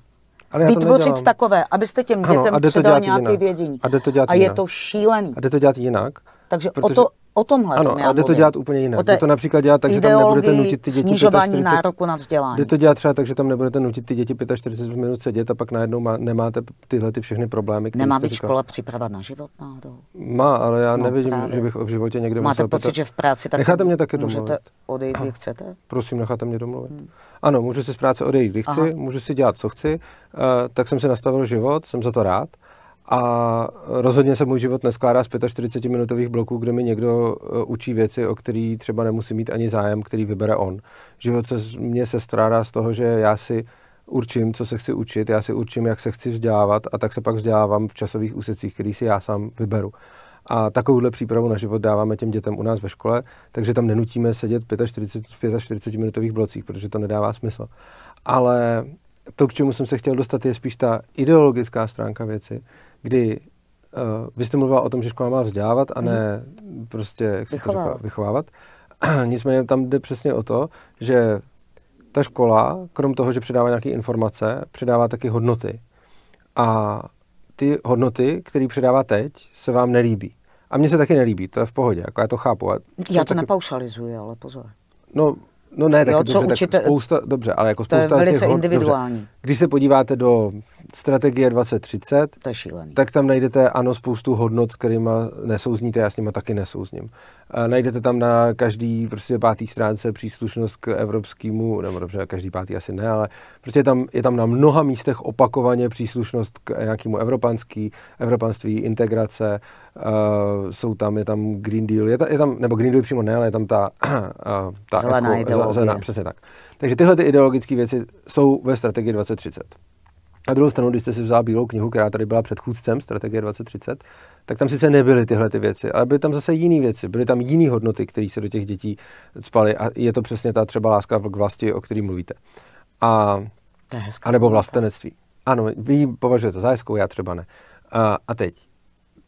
ale vytvořit takové, abyste těm dětem ano, nějaké vědění. A, jde to dělat a je to šílený. A jde to dělat jinak. Takže Protože... o to, O tomhle ano, tom já a jde to dělat úplně jinak. Jde to například dělat tak, že tam nebudete nutit ty děti snižování 45, nároku na vzdělání. Jde to dělat třeba tak, že tam nebudete nutit ty děti 45 minut sedět a pak najednou má, nemáte tyhle ty všechny problémy. Nemá být říkal. škola připravat na život náhodou? Má, ale já no, nevidím, právě. že bych v životě někde Máte musel pocit, pýtat. že v práci tak necháte mě taky můžete odejít, kdy chcete? Prosím, necháte mě domluvit. Hmm. Ano, můžu si z práce odejít, kdy chci, Aha. můžu si dělat, co chci, uh, tak jsem si nastavil život, jsem za to rád. A rozhodně se můj život neskládá z 45-minutových bloků, kde mi někdo eh, učí věci, o který třeba nemusí mít ani zájem, který vybere on. Život se mě se strádá z toho, že já si určím, co se chci učit, já si určím, jak se chci vzdělávat a tak se pak vzdělávám v časových úsecích, který si já sám vyberu. A takovouhle přípravu na život dáváme těm dětem u nás ve škole, takže tam nenutíme sedět v 45, 45 minutových blocích, protože to nedává smysl. Ale to, k čemu jsem se chtěl dostat, je spíš ta ideologická stránka věci, kdy uh, vy jste mluvila o tom, že škola má vzdělávat a ne mm. prostě, jak vychovávat. Říkala, vychovávat. Nicméně tam jde přesně o to, že ta škola, krom toho, že předává nějaké informace, předává taky hodnoty. A ty hodnoty, které předává teď, se vám nelíbí. A mně se taky nelíbí, to je v pohodě, jako já to chápu. Já to taky... nepaušalizuji, ale pozor. No, no ne, tak, jo, dobře, co dobře, určitě... tak spousta, dobře, ale jako to spousta To je velice těch, individuální. Dobře. Když se podíváte do strategie 2030, to je šílený. tak tam najdete ano spoustu hodnot, s kterými nesouzníte, já s nimi taky nesouzním. A najdete tam na každý prostě pátý stránce příslušnost k evropskému, nebo dobře, každý pátý asi ne, ale prostě je tam, je tam na mnoha místech opakovaně příslušnost k nějakému evropanský, evropanství, integrace, uh, jsou tam, je tam Green Deal, je, ta, je tam, nebo Green Deal přímo ne, ale je tam ta, uh, ta zelená jako, ideologie. Zelená, přesně tak. Takže tyhle ty ideologické věci jsou ve strategii 2030. Na druhou stranu, když jste si vzal bílou knihu, která tady byla předchůdcem strategie 2030, tak tam sice nebyly tyhle ty věci, ale byly tam zase jiné věci, byly tam jiné hodnoty, které se do těch dětí spaly a je to přesně ta třeba láska k vlasti, o které mluvíte. A, a nebo vlastenectví. Ano, vy ji považujete za hezkou, já třeba ne. A, a teď,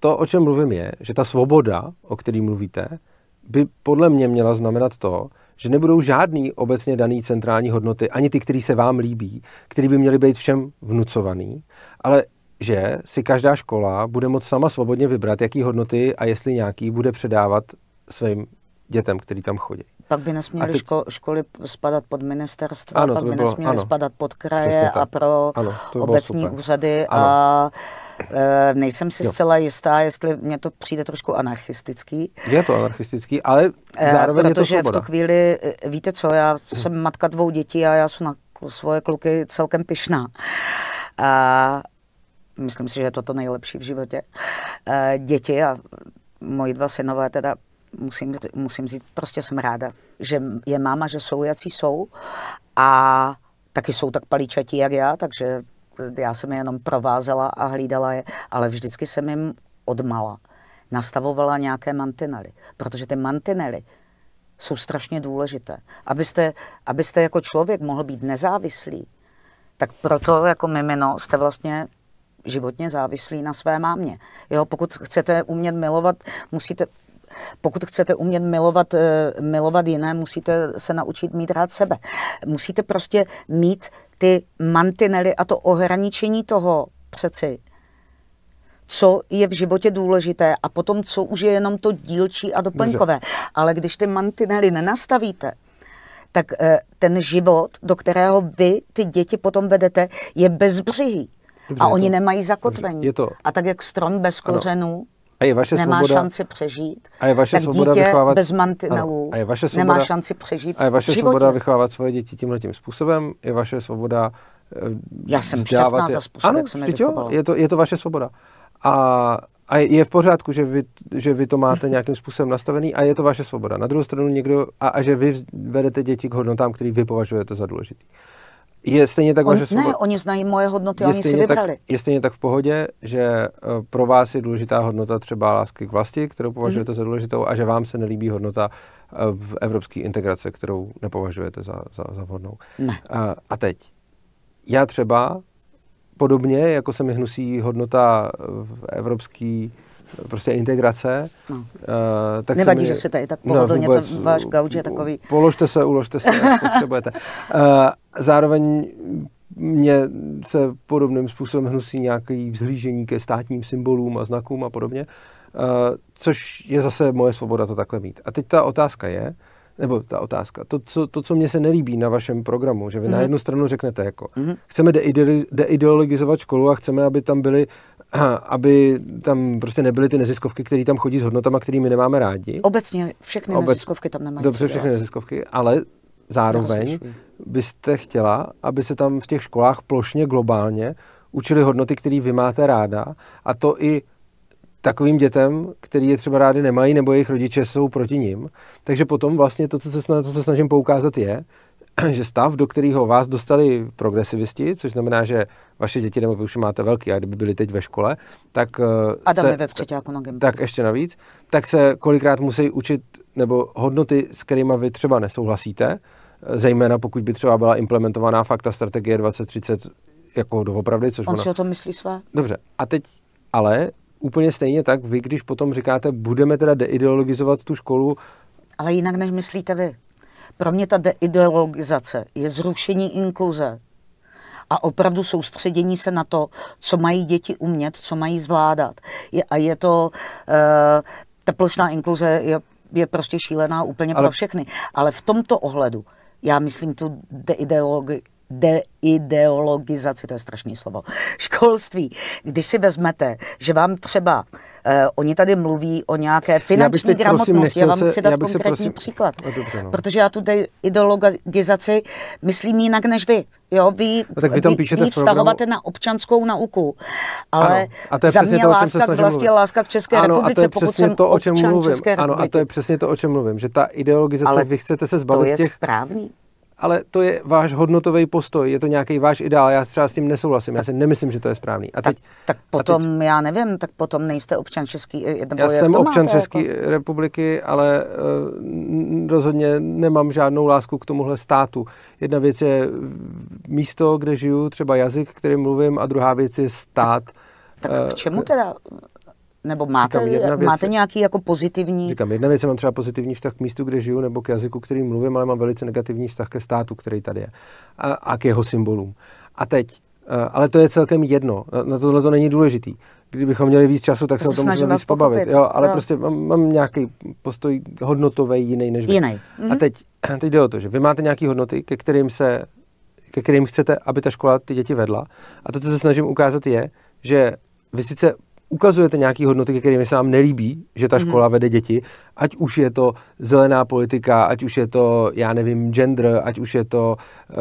to, o čem mluvím, je, že ta svoboda, o které mluvíte, by podle mě měla znamenat to, že nebudou žádný obecně daný centrální hodnoty, ani ty, které se vám líbí, které by měly být všem vnucovaný, ale že si každá škola bude moct sama svobodně vybrat, jaký hodnoty a jestli nějaký bude předávat svým dětem, který tam chodí. Pak by nesměly ty... ško- školy spadat pod ministerstva, ano, pak by, by bylo, nesměly ano. spadat pod kraje a pro ano, by obecní super. úřady ano. a eh, e, nejsem si jo. zcela jistá, jestli mě to přijde trošku anarchistický. Je to anarchistický, ale eh, zároveň e, protože je to v tu chvíli, eh, víte co, já jsem hmm. matka dvou dětí a já jsem na svoje kluky celkem pyšná. A myslím si, že je to to nejlepší v životě. E, děti a moji dva synové teda musím, musím říct, prostě jsem ráda, že je máma, že jsou, jací jsou a taky jsou tak palíčatí, jak já, takže já jsem je jenom provázela a hlídala je, ale vždycky jsem jim odmala nastavovala nějaké mantinely, protože ty mantinely jsou strašně důležité. Abyste, abyste jako člověk mohl být nezávislý, tak proto jako mimino jste vlastně životně závislí na své mámě. Jo, pokud chcete umět milovat, musíte pokud chcete umět milovat, eh, milovat jiné, musíte se naučit mít rád sebe. Musíte prostě mít ty mantinely a to ohraničení toho přeci, co je v životě důležité a potom, co už je jenom to dílčí a doplňkové. Může. Ale když ty mantinely nenastavíte, tak eh, ten život, do kterého vy ty děti potom vedete, je bezbřihý. Dobře, a oni to, nemají zakotvení. Je to, a tak jak strom bez kořenů, a je vaše nemá svoboda, šanci přežít. A je vaše tak svoboda dítě vychovávat, bez mantinelů a je vaše svoboda, nemá šanci přežít. A je vaše svoboda vychovávat svoje děti tímhle tím způsobem, je vaše svoboda eh, Já jsem šťastná je, za způsob, ano, jak jsem je je to, je to vaše svoboda. A, a je v pořádku, že vy, že vy to máte nějakým způsobem nastavený a je to vaše svoboda. Na druhou stranu někdo, a, a že vy vedete děti k hodnotám, který vy považujete za důležitý. Je stejně tak, On, že jsou, ne, oni znají moje hodnoty, oni si vybrali. Tak, je stejně tak v pohodě, že eh, pro vás je důležitá hodnota třeba lásky k vlasti, kterou považujete mm-hmm. za důležitou, a že vám se nelíbí hodnota eh, v evropské integrace, kterou nepovažujete za, za, za vhodnou. Ne. A, a teď. Já třeba, podobně jako se mi hnusí hodnota v evropské prostě integrace. No. Uh, tak Nevadí, mi, že se tady tak no, pohodlně, no, vůbec, ten váš gauč je takový. Položte se, uložte se, jak potřebujete. Uh, zároveň mě se podobným způsobem hnusí nějaký vzhlížení ke státním symbolům a znakům a podobně, uh, což je zase moje svoboda to takhle mít. A teď ta otázka je, nebo ta otázka, to, co, to, co mě se nelíbí na vašem programu, že vy mm-hmm. na mhm. jednu stranu řeknete jako, mm-hmm. chceme deideologizovat školu a chceme, aby tam byly aby tam prostě nebyly ty neziskovky, které tam chodí s hodnotama, kterými my nemáme rádi. Obecně všechny Obec... neziskovky tam nemají. Dobře, všechny dělat. neziskovky, ale zároveň byste chtěla, aby se tam v těch školách plošně globálně učili hodnoty, které vy máte ráda a to i takovým dětem, který je třeba rádi nemají, nebo jejich rodiče jsou proti ním. Takže potom vlastně to, co se, to, co se snažím poukázat, je, že stav, do kterého vás dostali progresivisti, což znamená, že vaše děti, nebo vy už máte velký, a kdyby byli teď ve škole, tak... Eh, se, dáme ve třetí jako na Tak ještě navíc, tak se kolikrát musí učit, nebo hodnoty, s kterými vy třeba nesouhlasíte, eh, zejména pokud by třeba byla implementovaná fakta strategie 2030 jako doopravdy, což On ona... si o tom myslí své. Dobře, a teď ale úplně stejně tak, vy když potom říkáte, budeme teda deideologizovat tu školu, ale jinak, než myslíte vy. Pro mě ta deideologizace je zrušení inkluze a opravdu soustředění se na to, co mají děti umět, co mají zvládat. Je, a je to, uh, eh, ta plošná inkluze je, je prostě šílená úplně Ale... pro všechny. Ale v tomto ohledu, já myslím tu deideologi, deideologizaci, to je strašné slovo, školství, když si vezmete, že vám třeba uh, Uh, oni tady mluví o nějaké finanční já gramotnosti. Prosím, já vám chci dát konkrétní prosím, příklad. No, dobře, no. Protože já tu ideologizaci myslím jinak než vy. Jo, vy, no, tak vy, tam píšete vy, vy vztahováte na občanskou nauku, ale ano, a to je za mě to, láska k vlasti, láska k České ano, republice, a to je pokud jsem to, o čem mluvím. České republiky. Ano, a to je přesně to, o čem mluvím, že ta ideologizace, ale vy chcete se zbavit to je těch... správný ale to je váš hodnotový postoj, je to nějaký váš ideál, já třeba s tím nesouhlasím, tak, já si nemyslím, že to je správný. A teď, tak, tak potom, teď, já nevím, tak potom nejste občan Český, eh, nebo Já jsem občan České jako... republiky, ale uh, rozhodně nemám žádnou lásku k tomuhle státu. Jedna věc je místo, kde žiju, třeba jazyk, kterým mluvím, a druhá věc je stát. Tak, tak k eh, čemu teda nebo máte, Říkám, věc, máte nějaký jako pozitivní... Říkám, jedna věc, mám třeba pozitivní vztah k místu, kde žiju, nebo k jazyku, který mluvím, ale mám velice negativní vztah ke státu, který tady je a, a k jeho symbolům. A teď, eh, ale to je celkem jedno, na tohle to není důležitý. Kdybychom měli víc času, tak to se o tom můžeme víc pobavit. Jo, ale jo. prostě mám, mám nějaký postoj hodnotový jiný než vy. Jiný. Mhm. A teď, teď jde o to, že vy máte nějaké hodnoty, ke kterým se ke kterým chcete, aby ta škola ty děti vedla. A to, co se snažím ukázat, je, že vy sice ukazujete nějaké hodnoty, kterými se vám nelíbí, že ta mhm. škola vede děti, ať už je to zelená politika, ať už je to, já nevím, gender, ať už je to uh,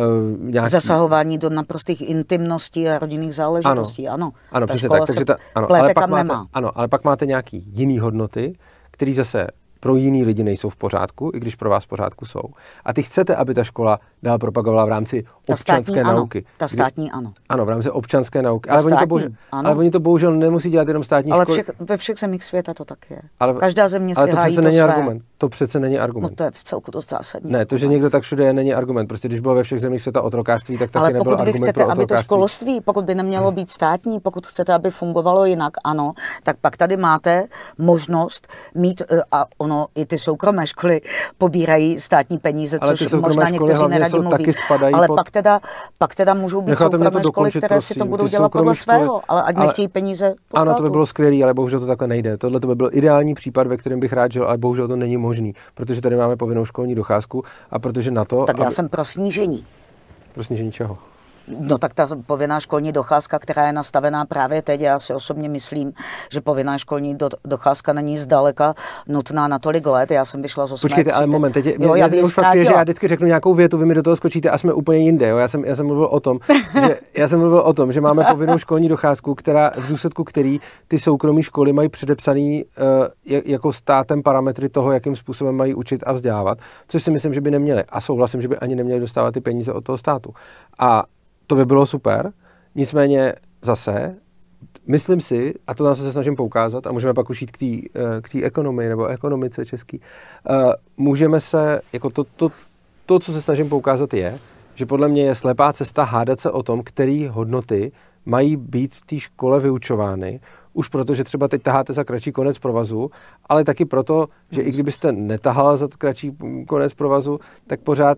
eh, nějaké... Zasahování do naprostých intimností a rodinných záležitostí, ano. Ano, ano ta přesně tak. Takže ta, ano, ale pak máte, nemá. ano, ale pak máte nějaké jiné hodnoty, které zase pro jiný lidi nejsou v pořádku, i když pro vás v pořádku jsou. A ty chcete, aby ta škola dál propagovala v rámci ta občanské státní, nauky. Ano. Ta státní ano. Ano, v rámci občanské nauky. Ta ale, státní, oni to bohužel, ano. ale oni to bohužel nemusí dělat jenom státní ale školy. Ale ve všech zemích světa to tak je. Ale, Každá země si ale to hájí přece to není své. argument. To přece není argument. No to je v celku dost zásadní. Ne, to, že někdo tak všude je, není argument. Prostě když bylo ve všech zemích světa otrokářství, tak taky ale pokud vy chcete, aby to školství, pokud by nemělo být státní, pokud chcete, aby fungovalo jinak, ano, tak pak tady máte možnost mít eh, a ono ano, i ty soukromé školy pobírají státní peníze, ale což možná někteří neradí mluví. Ale pod... pak, teda, pak teda můžou být Necháte soukromé dokončit, školy, které prosím. si to budou dělat podle školy... svého, ale ať ale... nechtějí peníze po Ano, státu. to by bylo skvělé, ale bohužel to takhle nejde. Tohle to by byl ideální případ, ve kterém bych rád žil, ale bohužel to není možný, protože tady máme povinnou školní docházku a protože na to... Tak aby... já jsem pro snížení. Pro snížení čeho? No tak ta povinná školní docházka, která je nastavená právě teď, já si osobně myslím, že povinná školní do, docházka není zdaleka nutná na tolik let. Já jsem vyšla z osmé Počkejte, ale moment, teď, jo, mě, já, mě, fakt je, že já vždycky řeknu nějakou větu, vy mi do toho skočíte a jsme úplně jinde. Jo? Já, jsem, já jsem mluvil o tom, že, já jsem mluvil o tom, že máme povinnou školní docházku, která v důsledku který ty soukromé školy mají předepsaný uh, jako státem parametry toho, jakým způsobem mají učit a vzdělávat, což si myslím, že by neměli. A souhlasím, že by ani neměli dostávat ty peníze od toho státu. A to by bylo super. Nicméně zase, myslím si, a to nás se snažím poukázat, a můžeme pak ušít k té eh, k tý ekonomii nebo ekonomice český, eh, můžeme se, jako to, to, to, co se snažím poukázat je, že podle mě je slepá cesta hádat se o tom, které hodnoty mají být v té škole vyučovány, už proto, že třeba teď taháte za kratší konec provazu, ale taky proto, že i hmm. kdybyste netahala za kratší konec provazu, tak pořád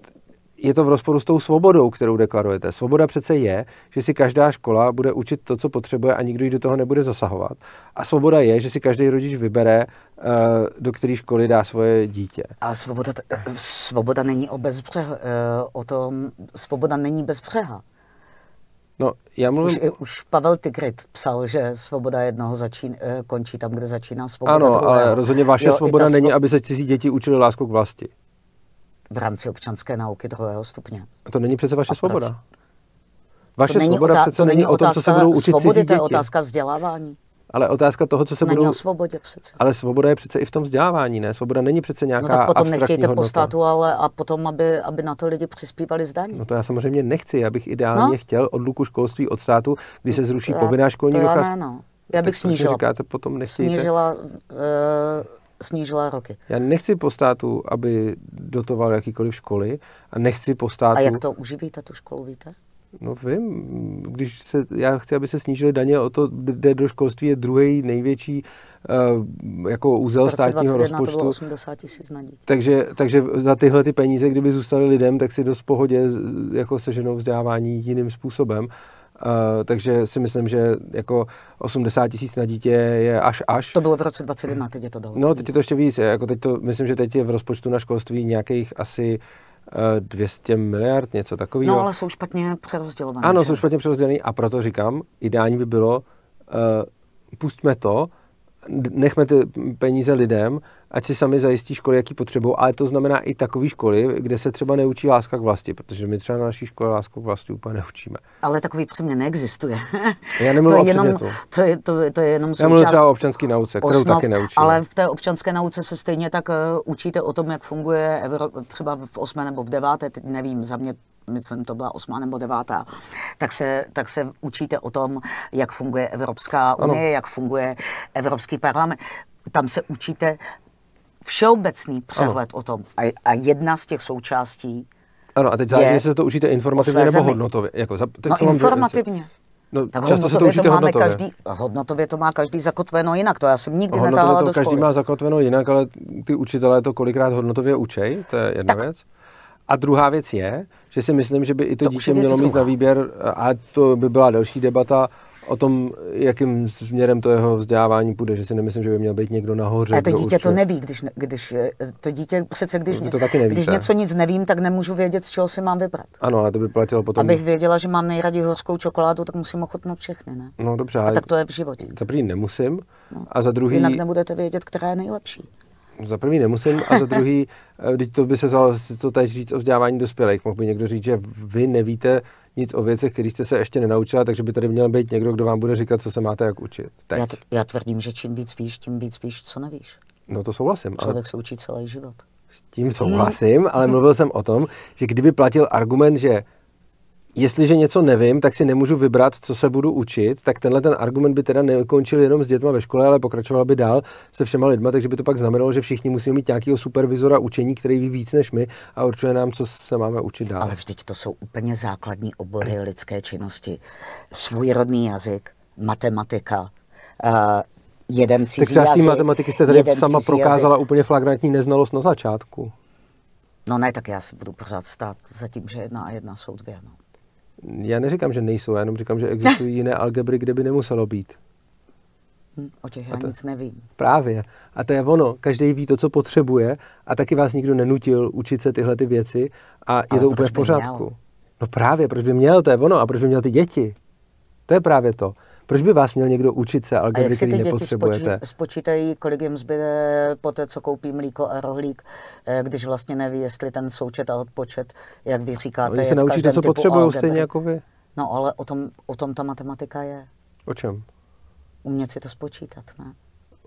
je to v rozporu s tou svobodou, kterou deklarujete. Svoboda přece je, že si každá škola bude učit to, co potřebuje a nikdo ji do toho nebude zasahovat. A svoboda je, že si každý rodič vybere, eh, do které školy dá svoje dítě. A svoboda, svoboda není o, bezbřeh, eh, o tom, svoboda není bez přeha. No, já mluvím... Už, už Pavel Tigrit psal, že svoboda jednoho začín, eh, končí tam, kde začíná svoboda Ano, druhého. ale rozhodně vaše jo, svoboda svob... není, aby se cizí děti učili lásku k vlasti v rámci občanské nauky druhého stupně. A to není přece vaše A svoboda. Proč? Vaše to není svoboda otá- přece to není o tom, co se budou učit svobody, cizí děti. to je otázka vzdělávání. Ale otázka toho, co se není budou... o svobodě přece. Ale svoboda je přece i v tom vzdělávání, ne? Svoboda není přece no nějaká No tak potom nechtějte hodnota. po státu, ale a potom, aby, aby na to lidi přispívali zdaní. No to já samozřejmě nechci, já bych ideálně no? chtěl odluku školství od státu, kdy se no, zruší já, povinná školní docházka. Já, ne, no. já bych tak snížila. Říkáte, potom nechtějte. Snížila uh, snížila roky. Já nechci po státu, aby dotoval jakýkoliv školy a nechci po státu... A jak to uživíte, tu školu, víte? No vím, když se, já chci, aby se snížily daně, o to jde do školství, je druhý největší uh, jako úzel státního rozpočtu. To bylo 80 tisíc na dítě. Takže, takže za tyhle ty peníze, kdyby zůstaly lidem, tak si dost pohodě jako seženou vzdělávání jiným způsobem. Uh, Eh, takže si myslím, že jako 80 tisíc na dítě je až až. To bylo v roce 2021, teď je to dalo. No, teď je to ještě víc. Jako teď to, myslím, že teď je v rozpočtu na školství nějakých asi 200 eh, miliard, něco takového. No, ale jsou špatně přerozdělované. Ano, že? jsou špatně přerozdělené a proto říkám, ideální by bylo, uh, pustme to nechme ty peníze lidem, ať si sami zajistí školy, jaký potřebují, ale to znamená i takové školy, kde se třeba neučí láska k vlasti, protože my třeba na naší škole lásku k vlasti úplně neučíme. Ale takový přímě neexistuje. Já to je, jenom, to. to je, to, to je jenom součást... Já třeba občanské nauce, osnov, kterou taky neučíme. Ale v té občanské nauce se stejně tak eh, učíte o tom, jak funguje Evro... třeba v osmé nebo v deváté, teď nevím, za mě myslím, to byla osmá nebo devátá, tak se, tak se učíte o tom, jak funguje Evropská ano. unie, jak funguje Evropský parlament. Tam se učíte všeobecný přehled ano. o tom. A, a jedna z těch součástí ano, a teď záleží, jestli se to učíte informativně nebo zemi. hodnotově. Jako, teď, no, informativně. No, tak často se to to máme hodnotově. Každý, hodnotově to má každý zakotveno jinak, to já jsem nikdy netáhla do školy. každý má zakotveno jinak, ale ty učitelé to kolikrát hodnotově učej, to je jedna tak. věc. A druhá věc je, že si myslím, že by i to, to dítě mělo mít na výběr a to by byla další debata, o tom, jakým směrem to jeho vzdělávání půjde, že si nemyslím, že by měl být někdo nahoře. A to dítě určuje. to neví, když, když eh, to dítě přece, když, to taky nevíte. když něco nic nevím, tak nemůžu vědět, z čeho si mám vybrat. Ano, a to by platilo potom. Abych věděla, že mám nejraději horskou čokoládu, tak musím ochutnat všechny, ne? No dobře. A tak to je v životě. Za první nemusím no. a za druhý... Jinak nebudete vědět, která je nejlepší za prvý nemusím a za druhý, teď eh, to by se dalo to tady říct o vzdělávání dospělých. Mohl by někdo říct, že vy nevíte nic o věcech, které jste se ještě nenaučila, takže by tady měl být někdo, kdo vám bude říkat, co se máte jak učit. Teď. Já, t- já tvrdím, že čím víc víš, tím víc víš, co nevíš. No to souhlasím. Člověk ale... se učí celý život. S tím mhm. souhlasím, ale mluvil jsem o tom, že kdyby platil argument, že jestliže něco nevím, tak si nemůžu vybrat, co se budu učit, tak tenhle ten argument by teda neukončil jenom s dětma ve škole, ale pokračoval by dál se všema lidma, takže by to pak znamenalo, že všichni musíme mít nějakého supervizora učení, který ví víc než my a určuje nám, co se máme učit dál. Ale vždyť to jsou úplně základní obory lidské činnosti. Svůj rodný jazyk, matematika, uh, jeden cizí tak jazyk. matematiky jste tady sama prokázala jazyk. úplně flagrantní neznalost na začátku. No ne, tak já si budu pořád stát za tím, že jedna a jedna jsou dvě. No. Já neříkám, že nejsou, já jenom říkám, že existují jiné algebry, kde by nemuselo být. Hm, o těch já to, nic nevím. Právě. A to je ono. Každý ví to, co potřebuje a taky vás nikdo nenutil učit se tyhle ty věci a Ale je to úplně v pořádku. Měl? No právě, proč by měl, to je ono. A proč by měl ty děti? To je právě to. Proč by vás měl někdo učit se algebry, který ty děti nepotřebujete? Spoč, spočítají, kolik jim zbyde po té, co koupí mlíko a rohlík, eh, když vlastně neví, jestli ten součet a odpočet, jak vy říkáte, no, je se naučíte, co potřebují, stejně jako vy. No ale o tom, o tom ta matematika je. O čem? Umět si to spočítat, ne?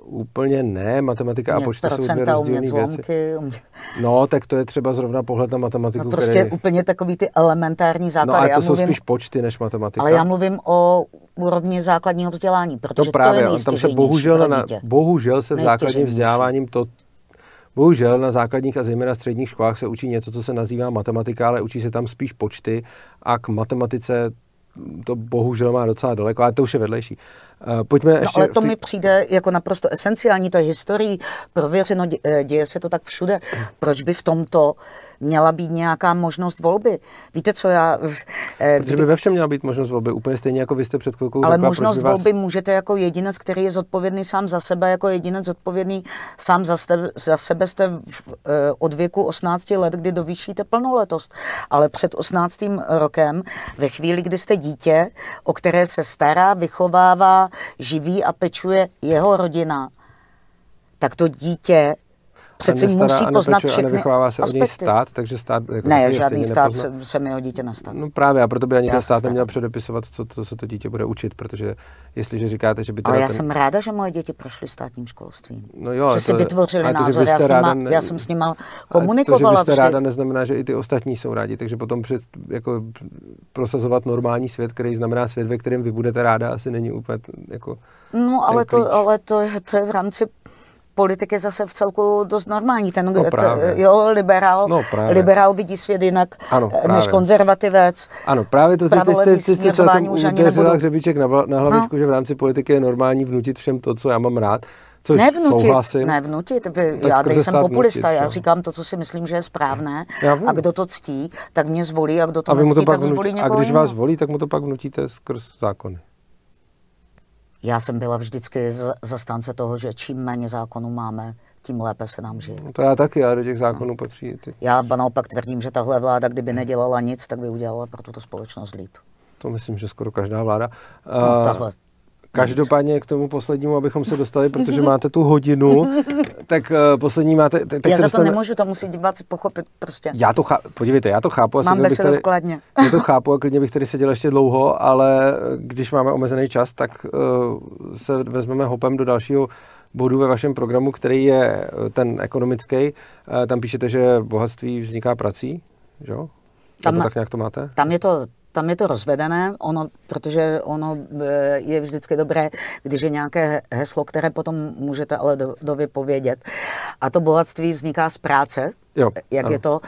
Úplně ne, matematika a počty jsou dvě rozdílné věci. Umět... No, tak to je třeba zrovna pohled na matematiku. No, prostě který... úplně takový ty elementární základy. No, ale to já jsou mluvím... spíš počty než matematika. Ale já mluvím o úrovni základního vzdělání, protože to, no právě, to je tam se bohužel, na, bohužel se v základním vzděláním to Bohužel na základních a zejména středních školách se učí něco, co se nazývá matematika, ale učí se tam spíš počty a k matematice to bohužel má docela daleko, ale to už je vedlejší. Uh, Eh, pojďme no, ještě no, ale to tý... mi přijde jako naprosto esenciální, to je historii prověřeno, eh, děje se to tak všude. Proč by v tomto měla být nějaká možnost volby. Víte, co já... Eh, kdy... Protože by ve všem měla být možnost volby, úplně stejně jako vy jste před chvilkou Ale řekla, možnost vás... volby můžete jako jedinec, který je zodpovědný sám za sebe, jako jedinec zodpovědný sám za, sebe, za sebe jste v, eh, od věku 18 let, kdy dovýšíte plnoletost. Ale před 18. rokem, ve chvíli, kdy jste dítě, o které se stará, vychovává, živí a pečuje jeho rodina, tak to dítě Přeci musí poznat všechny a nevychovává se aspekty. od něj stát, takže stát... Jako ne, žádný stát nepozná. se mi o dítě nestane. No právě, a proto by ani já ten stát neměl předepisovat, co, co se to dítě bude učit, protože jestliže říkáte, že by to... Ale já ten... jsem ráda, že moje děti prošly státním školstvím. No jo, že to, si vytvořili názor, já, ráda, nima, ne... já jsem s nima komunikovala to, že ráda, neznamená, že i ty ostatní jsou rádi, takže potom před, jako, prosazovat normální svět, který znamená svět, ve kterém vy budete ráda, asi není úplně jako... No jako ale, to, ale to, je, to je v rámci politik je zase v celku dost normální. Ten, no T, jo, liberál, no liberál vidí svět jinak ano, eh, než konzervativec. Ano, právě to ty, ty, ty, ty celkem už ani nebudu. hřebíček na, na hlavičku, no. že v rámci politiky je normální vnutit všem to, co já mám rád. Což nevnutit, souhlasím. Nevnutit. Já nejsem populista, vnutit, já no. říkám to, co si myslím, že je správné. A kdo to ctí, tak mě zvolí, a kdo to a nectí, to tak vnutí. zvolí někoho A když vás zvolí, tak mu to pak vnutíte skrz zákony. Já jsem byla vždycky zastánce toho, že čím méně zákonů máme, tím lépe se nám žije. No to já taky, já do těch zákonů no. patří. Ty. Já naopak tvrdím, že tahle vláda, kdyby nedělala nic, tak by udělala pro tuto společnost líp. To myslím, že skoro každá vláda. No, eh, tahle, Každopádně k tomu poslednímu, abychom se dostali, protože máte tu hodinu, tak uh, poslední máte... Tak já za to nemůžu, to musí diváci pochopit prostě. Já to chápu, podívejte, já to chápu. Mám besedu tady, v kladně. Já to chápu a klidně bych tady seděl ještě dlouho, ale eh, když máme omezený čas, tak uh, se vezmeme hopem do dalšího bodu ve vašem programu, který je ten ekonomický. Uh, tam píšete, že bohatství vzniká prací, že jo? Tam, tak nějak to máte? Tam je to tam je to rozvedené, ono, protože ono e, je vždycky dobré, když je nějaké heslo, které potom můžete ale do, dovypovědět. A to bohatství vzniká z práce, jo, jak ano. je to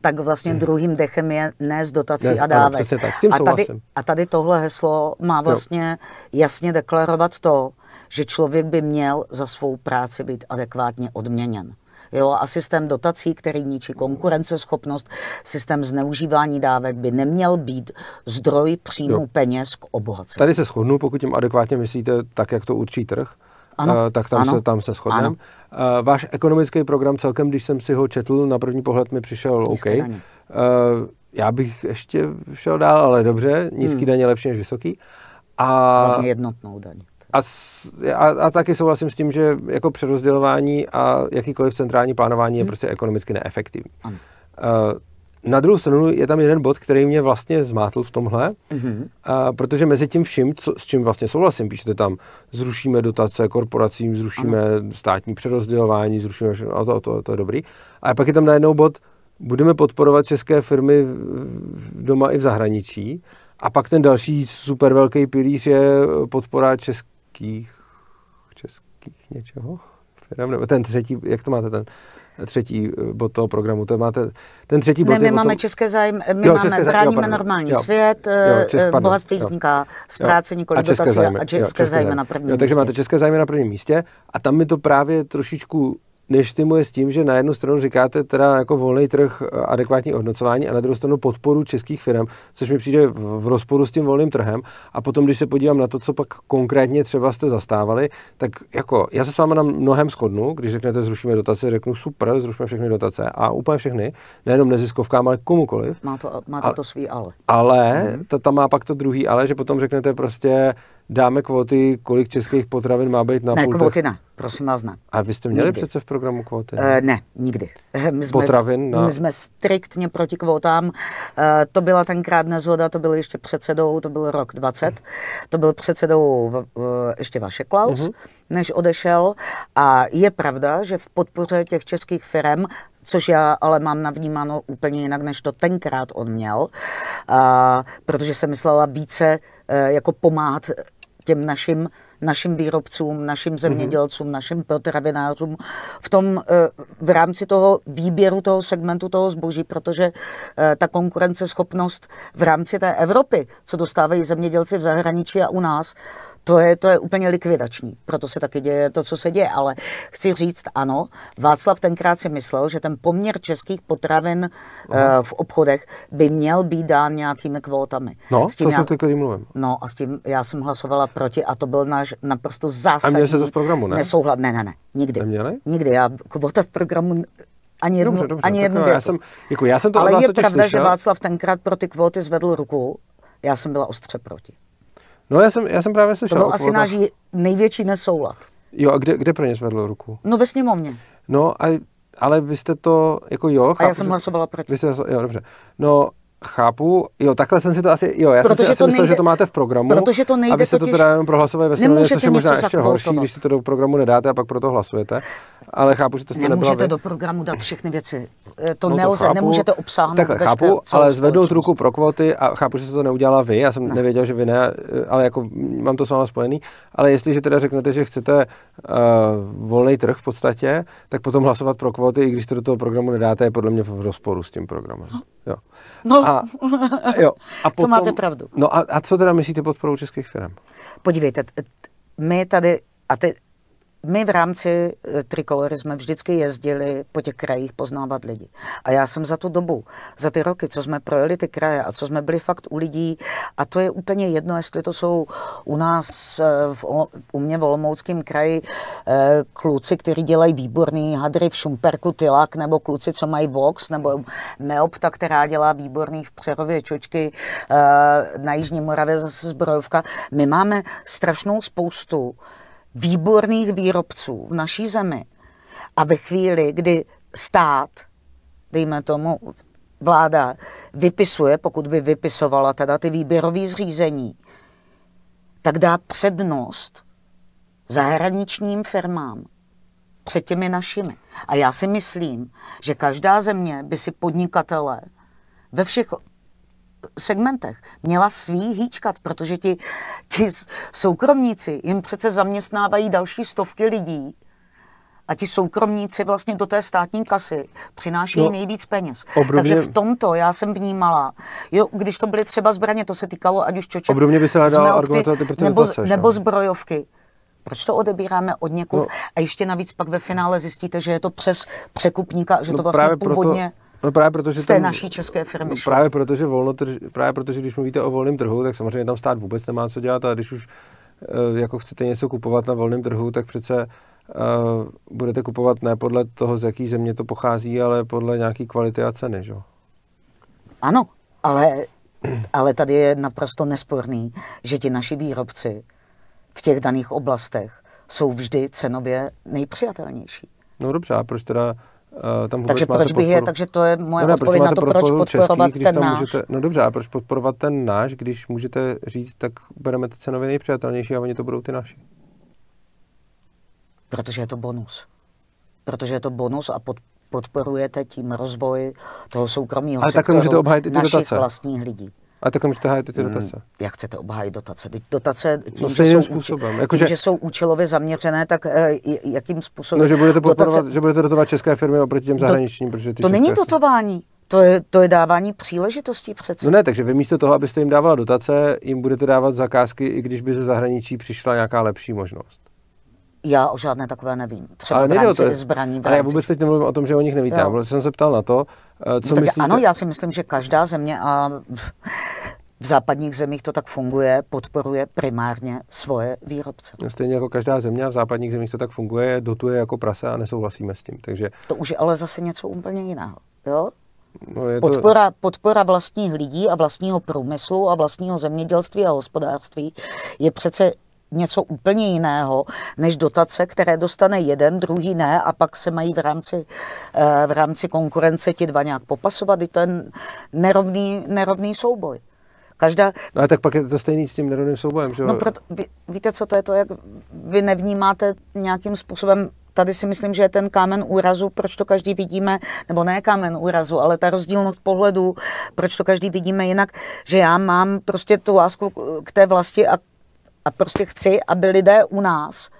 tak vlastně mhm. druhým dechem je ne z dotací ne, a dávek. Ano, tak, a, tady, a tady tohle heslo má vlastně jo. jasně deklarovat to, že člověk by měl za svou práci být adekvátně odměněn. Jo? A systém dotací, který ničí konkurenceschopnost, systém zneužívání dávek by neměl být zdroj příjmu jo. peněz k obohacení. Tady se shodnu, pokud tím adekvátně myslíte tak, jak to určí trh, ano, uh, tak tam ano, se, tam se shodneme. Uh, váš ekonomický program celkem, když jsem si ho četl, na první pohled mi přišel OK. Uh, já bych ještě šel dál, ale dobře, nízký hmm. daně lepší než vysoký. A... Hlavně jednotnou daň. A, a, a taky souhlasím s tím, že jako přerozdělování a jakýkoliv centrální plánování je hmm. prostě ekonomicky neefektivní. Eh, na druhou stranu je tam jeden bod, který mě vlastně zmátl v tomhle, mm-hmm. a, eh, protože mezi tím vším, co, s čím vlastně souhlasím, píšete tam, zrušíme dotace korporacím, zrušíme ano. státní přerozdělování, zrušíme všechno, a to, to, to je dobrý. A pak je tam najednou bod, budeme podporovat české firmy doma i v zahraničí. A pak ten další super velký pilíř je podpora česk- českých, českých něčeho? firm, nebo ten třetí, jak to máte ten třetí eh, bod toho programu, to máte, ten třetí bod Ne, my je máme tom, české zájem, my jo, máme, bráníme normální jo, svět, jo, eh, čes, pardon, bohatství jo, vzniká z práce, nikoli dotací a české zájmy na prvním jo, místě. Takže máte české zájmy na prvním místě a tam mi to právě trošičku než moje s tím, že na jednu stranu říkáte teda jako volný trh, eh, adekvátní hodnocování a na druhou stranu podporu českých firm, což mi přijde v rozporu s tím volným trhem. A potom, když se podívám na to, co pak konkrétně třeba jste zastávali, tak jako já se s váma na mnohem shodnu, když řeknete zrušíme dotace, řeknu super, zrušíme všechny dotace a úplně všechny, nejenom neziskovkám, ale komukoliv. Má to, má to, ale, to svý ale. Ale, hmm. ta, ta má pak to druhý ale, že potom řeknete prostě, dáme kvóty, kolik českých potravin má být na Ne, půlte. kvóty ne, prosím vás ne. A vy jste měli nikdy. přece v programu kvóty? Ne, uh, ne nikdy. Eh, my jsme, potravin? Na... My jsme striktně proti kvótám. Uh, to byla tenkrát nezhoda, to byl ještě předsedou, to byl rok 20, Uh-huh. to byl předsedou uh, ještě vaše Klaus, uh-huh. než odešel. A je pravda, že v podpoře těch českých firm což já ale mám navnímáno úplně jinak, než to tenkrát on měl, a, protože se myslela více e, jako pomáhat těm našim, našim výrobcům, našim zemědělcům, mm-hmm. našim potravinářům v tom, eh, v rámci toho výběru toho segmentu toho zboží, protože eh, ta konkurenceschopnost v rámci té Evropy, co dostávají zemědělci v zahraničí a u nás, to je, to je úplně likvidační. Proto se taky děje to, co se děje. Ale chci říct, ano, Václav tenkrát si myslel, že ten poměr českých potravin uh, eh, v obchodech by měl být dán nějakými kvótami. No, s tím to já, jsem teď mluvím. No a s tím já jsem hlasovala proti a to byl náš naprosto zásadní... A měli se to v programu, ne? Nesouhlad, ne, ne, ne, nikdy. Neměli? Nikdy, já kvota v programu ani jednu, dobře, dobře, ani jednu větu. Já jsem, jako já jsem to Ale je pravda, slyšel. že Václav tenkrát pro ty kvóty zvedl ruku, já jsem byla ostře proti. No já jsem, já jsem právě slyšel. To byl asi náš největší nesoulad. Jo, a kde, kde pro ně zvedlo ruku? No ve sněmovně. No a ale vy jste to, jako jo... Chápu, a já jsem hlasovala proti. Vy jste, jo, dobře. No, Chápu, jo, takhle jsem si to asi, jo, já protože jsem si to asi myslel, nejde, že to máte v programu, protože to nejde aby se to teda jenom prohlasovali ve sněmovně, což je možná ještě horší, když si to do programu nedáte a pak proto hlasujete, ale chápu, že to jste Nemůžete do programu dát všechny věci, eh, to no, nelze, to chápu, nemůžete obsáhnout. Takhle chápu, ale zvednout ruku pro kvóty a chápu, že se to neudělala vy, já jsem no. nevěděl, že vy ne, eh, ale jako mám to s váma spojený, ale jestliže teda řeknete, že chcete uh, volný trh v podstatě, tak potom hlasovat pro kvóty, i když to do toho programu nedáte, je podle mě v rozporu s tím programem. No. Jo. No, a, jo, a potom, to máte pravdu. No a, a co teda myslíte podporou českých firm? Podívejte, my tady, a te, my v rámci e, trikolory jsme vždycky jezdili po těch krajích poznávat lidi. A já jsem za tu dobu, za ty roky, co jsme projeli ty kraje a co jsme byli fakt u lidí, a to je úplně jedno, jestli to jsou u nás, e, v, u mě v Olomouckém kraji, e, kluci, kteří dělají výborný hadry v Šumperku, Tylak, nebo kluci, co mají Vox, nebo Meopta, která dělá výborný v Přerově čočky na Jižní Moravě zase zbrojovka. My máme strašnou spoustu výborných výrobců v naší zemi. A ve chvíli, kdy stát, dejme tomu, vláda vypisuje, pokud by vypisovala teda ty výběrové zřízení, tak dá přednost zahraničním firmám před těmi našimi. A já si myslím, že každá země by si podnikatele ve všech segmentech měla svý hýčkat, protože ti, ti soukromníci jim přece zaměstnávají další stovky lidí a ti soukromníci vlastně do té státní kasy přináší no, nejvíc peněz. Obrovně... Takže v tomto já jsem vnímala, jo, když to byly třeba zbraně, to se týkalo ať už čoček, obrovně by se smelkty, nebo, nebo zbrojovky. Proč to odebíráme od někud? No. A ještě navíc pak ve finále zjistíte, že je to přes překupníka, že no, to vlastně původně... Proto No právě protože z té tam, naší české firmy. No právě protože, volno trž, právě protože, když mluvíte o volném trhu, tak samozřejmě tam stát vůbec nemá co dělat a když už eh, jako chcete něco kupovat na volném trhu, tak přece uh, budete kupovat ne podle toho, z jaký země to pochází, ale podle nějaký kvality a ceny, že? Ano, ale, ale tady je naprosto nesporný, že ti naši výrobci v těch daných oblastech jsou vždy cenově nejpřijatelnější. No dobře, a proč teda Eh, tam takže proč bych je, takže to je moje no odpověď na to, proč podporovat český, ten náš. Můžete, no dobře, a proč podporovat ten náš, když můžete říct, tak bereme to cenově nejpřijatelnější a oni to budou ty naši? Protože je to bonus. Protože je to bonus a pod, podporujete tím rozvoj toho soukromého Ale sektoru takhle můžete obhájit i ty našich dotace. vlastních lidí. A tak můžete hájit ty hmm. dotace. Hmm, jak chcete obhájit dotace? Teď dotace no, tím, no, že, jsou, způsobem. Uči, jako, tím že... že jsou účelově zaměřené, tak e, jakým způsobem? No, že budete, dotace... že budete dotovat české firmy oproti těm zahraničním. Do... Protože ty to není firmy. dotování. To je, to je dávání příležitostí přece. No ne, takže vy místo toho, abyste jim dávala dotace, jim budete dávat zakázky, i když by ze zahraničí přišla nějaká lepší možnost. Já o žádné takové nevím. Třeba ale v rámci to, zbraní. V rámci... A já vůbec teď nemluvím o tom, že o nich nevíte. Já jsem se ptal na to, eh, co no, myslíte. Ano, já si myslím, že každá země a v západních zemích to tak funguje, podporuje primárně svoje výrobce. No, stejně jako každá země v západních zemích to tak funguje, dotuje jako prase a nesouhlasíme s tím. Takže... To už je ale zase něco úplně jiného. Jo? No je to... podpora, podpora vlastních lidí a vlastního průmyslu a vlastního zemědělství a hospodářství je přece něco úplně jiného než dotace, které dostane jeden, druhý ne a pak se mají v rámci, eh, v rámci konkurence ti dva nějak popasovat. I to je nerovný, nerovný souboj. Každá... No a tak pak je to stejný s tím nerovným soubojem, že jo? No proto, ví, víte, co to je to, jak vy nevnímáte nějakým způsobem Tady si myslím, že je ten kámen úrazu, proč to každý vidíme, nebo ne kámen úrazu, ale ta rozdílnost pohledu, proč to každý vidíme jinak, že já mám prostě tu lásku k té vlasti a a prostě chci, aby lidé u nás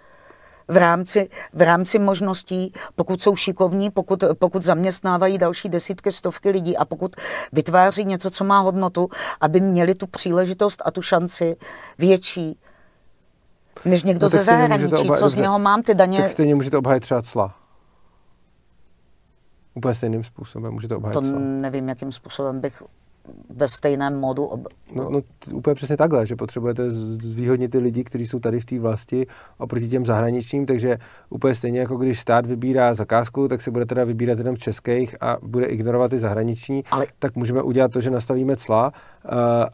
v rámci, v rámci možností, pokud jsou šikovní, pokud, pokud zaměstnávají další desítky, stovky lidí a pokud vytváří něco, co má hodnotu, aby měli tu příležitost a tu šanci větší než někdo no, ze zahraničí. Co z něho mám ty daně? Tak stejně můžete obhajit třeba cla. Úplně stejným způsobem můžete obhajit To cla. nevím, jakým způsobem bych ve stejném modu? Ob... No, no, no úplně přesně takhle, že potřebujete zvýhodnit ty lidi, kteří jsou tady v té vlasti oproti těm zahraničním, takže úplně stejně jako když stát vybírá zakázku, tak si bude teda vybírat jenom z českých a bude ignorovat ty zahraniční, Ale... tak můžeme udělat to, že nastavíme cla, uh,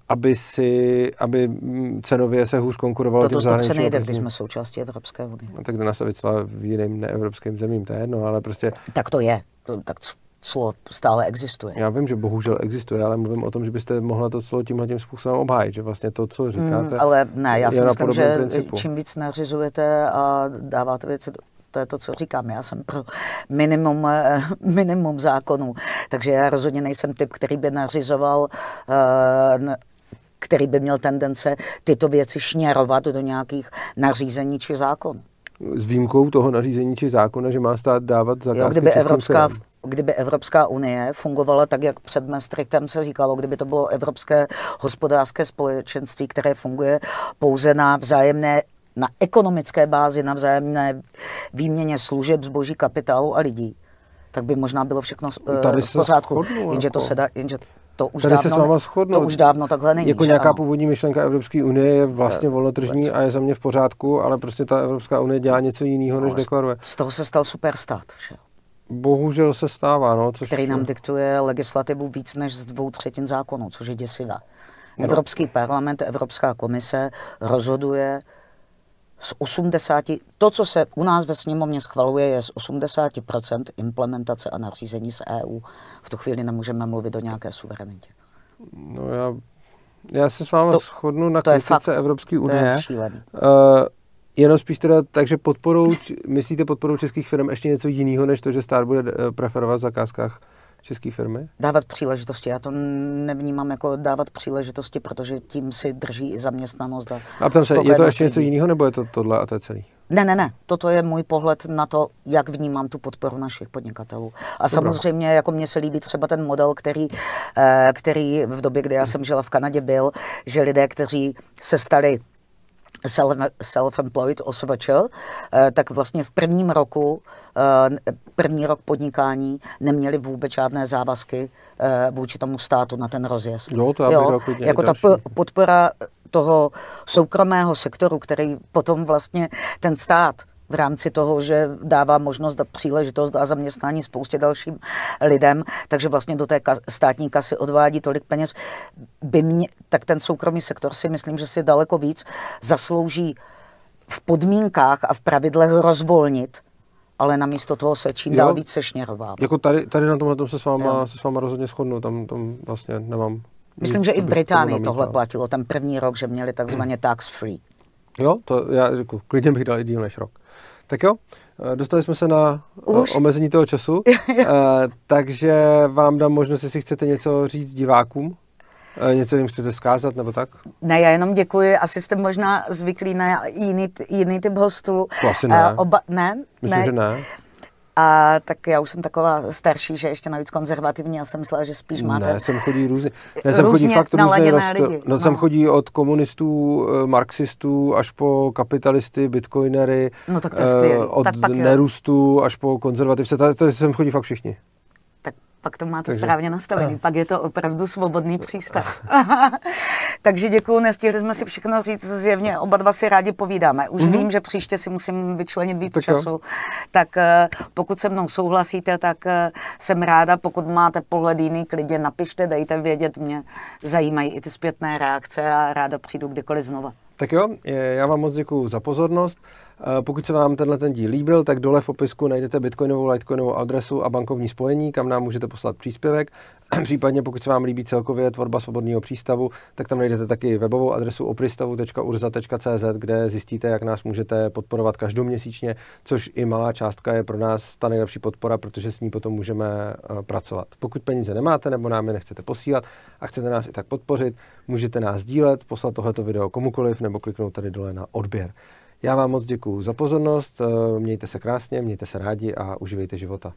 aby si, aby mm, cenově se hůř konkurovalo to těm zahraničním. To nejde, když jsme součástí Evropské unie. No, tak jde nastavit cla v jiným neevropským zemím, to je jedno, ale prostě... Tak to je, tak clo stále existuje. Já vím, že bohužel existuje, ale mluvím o tom, že byste mohla to clo tímhle tím způsobem obhájit, že vlastně to, co říkáte. Mm, ale ne, já si myslím, že principu. čím víc nařizujete a dáváte věci do to je to, co říkám. Já jsem pro minimum, eh, minimum zákonů, takže já rozhodně nejsem typ, který by nařizoval eh, který by měl tendence tyto věci šněrovat do nějakých nařízení či zákonů. S výjimkou toho nařízení či zákona, že má stát dávat zakázky jo, kdyby Evropská firm kdyby Evropská unie fungovala tak, jak před Maastrichtem se říkalo, kdyby to bylo Evropské hospodářské společenství, které funguje pouze na vzájemné na ekonomické bázi, na vzájemné výměně služeb, zboží, kapitálu a lidí, tak by možná bylo všechno eh, Tady v pořádku. Shodnu, jenže to se dá, jenže to už, Tady dávno, se s to už dávno takhle není. Jako nějaká ano. původní myšlenka Evropské unie je vlastně eh, volnotržní a je za mě v pořádku, ale prostě ta Evropská unie dělá něco jiného, než deklaruje. Z toho se stal superstát. Všel bohužel se stává. No, což který nám diktuje legislativu víc než z dvou třetin zákonů, což je děsivé. No. Evropský no. parlament, Evropská komise rozhoduje z 80, to, co se u nás ve sněmovně schvaluje, je z 80% implementace a nařízení z EU. V tu chvíli nemůžeme mluvit o nějaké suverenitě. No já, já se s vámi to, shodnu na to kritice Evropské unie. To je uh, Jenom spíš teda tak, že podporou, myslíte podporou českých firm ještě něco jiného, než to, že stát bude eh, preferovat v zakázkách české firmy? Dávat příležitosti. Já to nevnímám jako dávat příležitosti, protože tím si drží i zaměstnanost. A, a ptám se, je to ještě něco jiného, nebo je to tohle a to je celý? Ne, ne, ne. Toto je můj pohled na to, jak vnímám tu podporu našich podnikatelů. A Dobrá. samozřejmě, jako mně se líbí třeba ten model, který, eh, který v době, kdy já jsem žila v Kanadě, byl, že lidé, kteří se stali self-employed OSVČ, eh, tak vlastně v prvním roku, eh, první rok podnikání neměli vůbec žádné závazky eh, vůči tomu státu na ten rozjezd. Jo, to jo, jako ta podpora toho soukromého sektoru, který potom vlastně ten stát v rámci toho, že dává možnost, příležitost a zaměstnání spoustě dalším lidem, takže vlastně do té státní kasy odvádí tolik peněz, by mě, tak ten soukromý sektor si myslím, že si daleko víc zaslouží v podmínkách a v pravidlech rozvolnit, ale namísto toho se čím jo, dál víc sešněrová. Jako tady, tady na tomhle tom se s váma, jo. se s váma rozhodně shodnu, tam, tam vlastně nemám. Myslím, nic, že i v Británii tohle platilo, ten první rok, že měli takzvaně tax free. Jo, to já jako, klidně bych dal i díl než rok. Tak jo, eh, dostali jsme se na eh, Už? omezení toho času, eh, takže vám dám možnost, jestli chcete něco říct divákům. Něco jim chcete zkázat nebo tak? Ne, já jenom děkuji. Asi jste možná zvyklí na jiný, jiný typ hostů. To asi ne. Oba, ne? Myslím, ne. že ne. A tak já už jsem taková starší, že ještě navíc konzervativní, já jsem myslela, že spíš máte... Ne, jsem chodí různě, ne, jsem chodí fakt různě lidi. No, no, no, jsem chodí od komunistů, eh, marxistů až po kapitalisty, bitcoinery, no, tak to je skvělý. Eh, od tak, nerůstu až po konzervativce, tady, tady chodí fakt všichni pak to máte Takže, správně nastavený, a... Eh. pak je to opravdu svobodný eh. přístav. Takže děkuji, nestihli jsme si všechno říct, zjevně oba dva si rádi povídáme. Už mm-hmm. vím, že příště si musím vyčlenit víc tak času, jo. tak pokud se mnou souhlasíte, tak eh, jsem ráda, pokud máte pohled jiný, klidně napište, dejte vědět, mě zajímají i ty zpětné reakce a ráda přijdu kdykoliv znova. Tak jo, já vám moc děkuji za pozornost. Eh, pokud se vám tenhle ten díl líbil, tak dole v popisku najdete bitcoinovou, litecoinovou adresu a bankovní spojení, kam nám můžete poslat příspěvek. Případně pokud se vám líbí celkově tvorba svobodného přístavu, tak tam najdete taky webovou adresu opristavu.urza.cz, kde zjistíte, jak nás můžete podporovat každoměsíčně, což i malá částka je pro nás ta nejlepší podpora, protože s ní potom můžeme eh, pracovat. Pokud peníze nemáte nebo nám je nechcete posílat a chcete nás i tak podpořit, můžete nás dílet, poslat tohleto video komukoliv nebo kliknout tady dole na odběr. Já vám moc děkuji za pozornost, eh, mějte se krásně, mějte se rádi a uživejte života.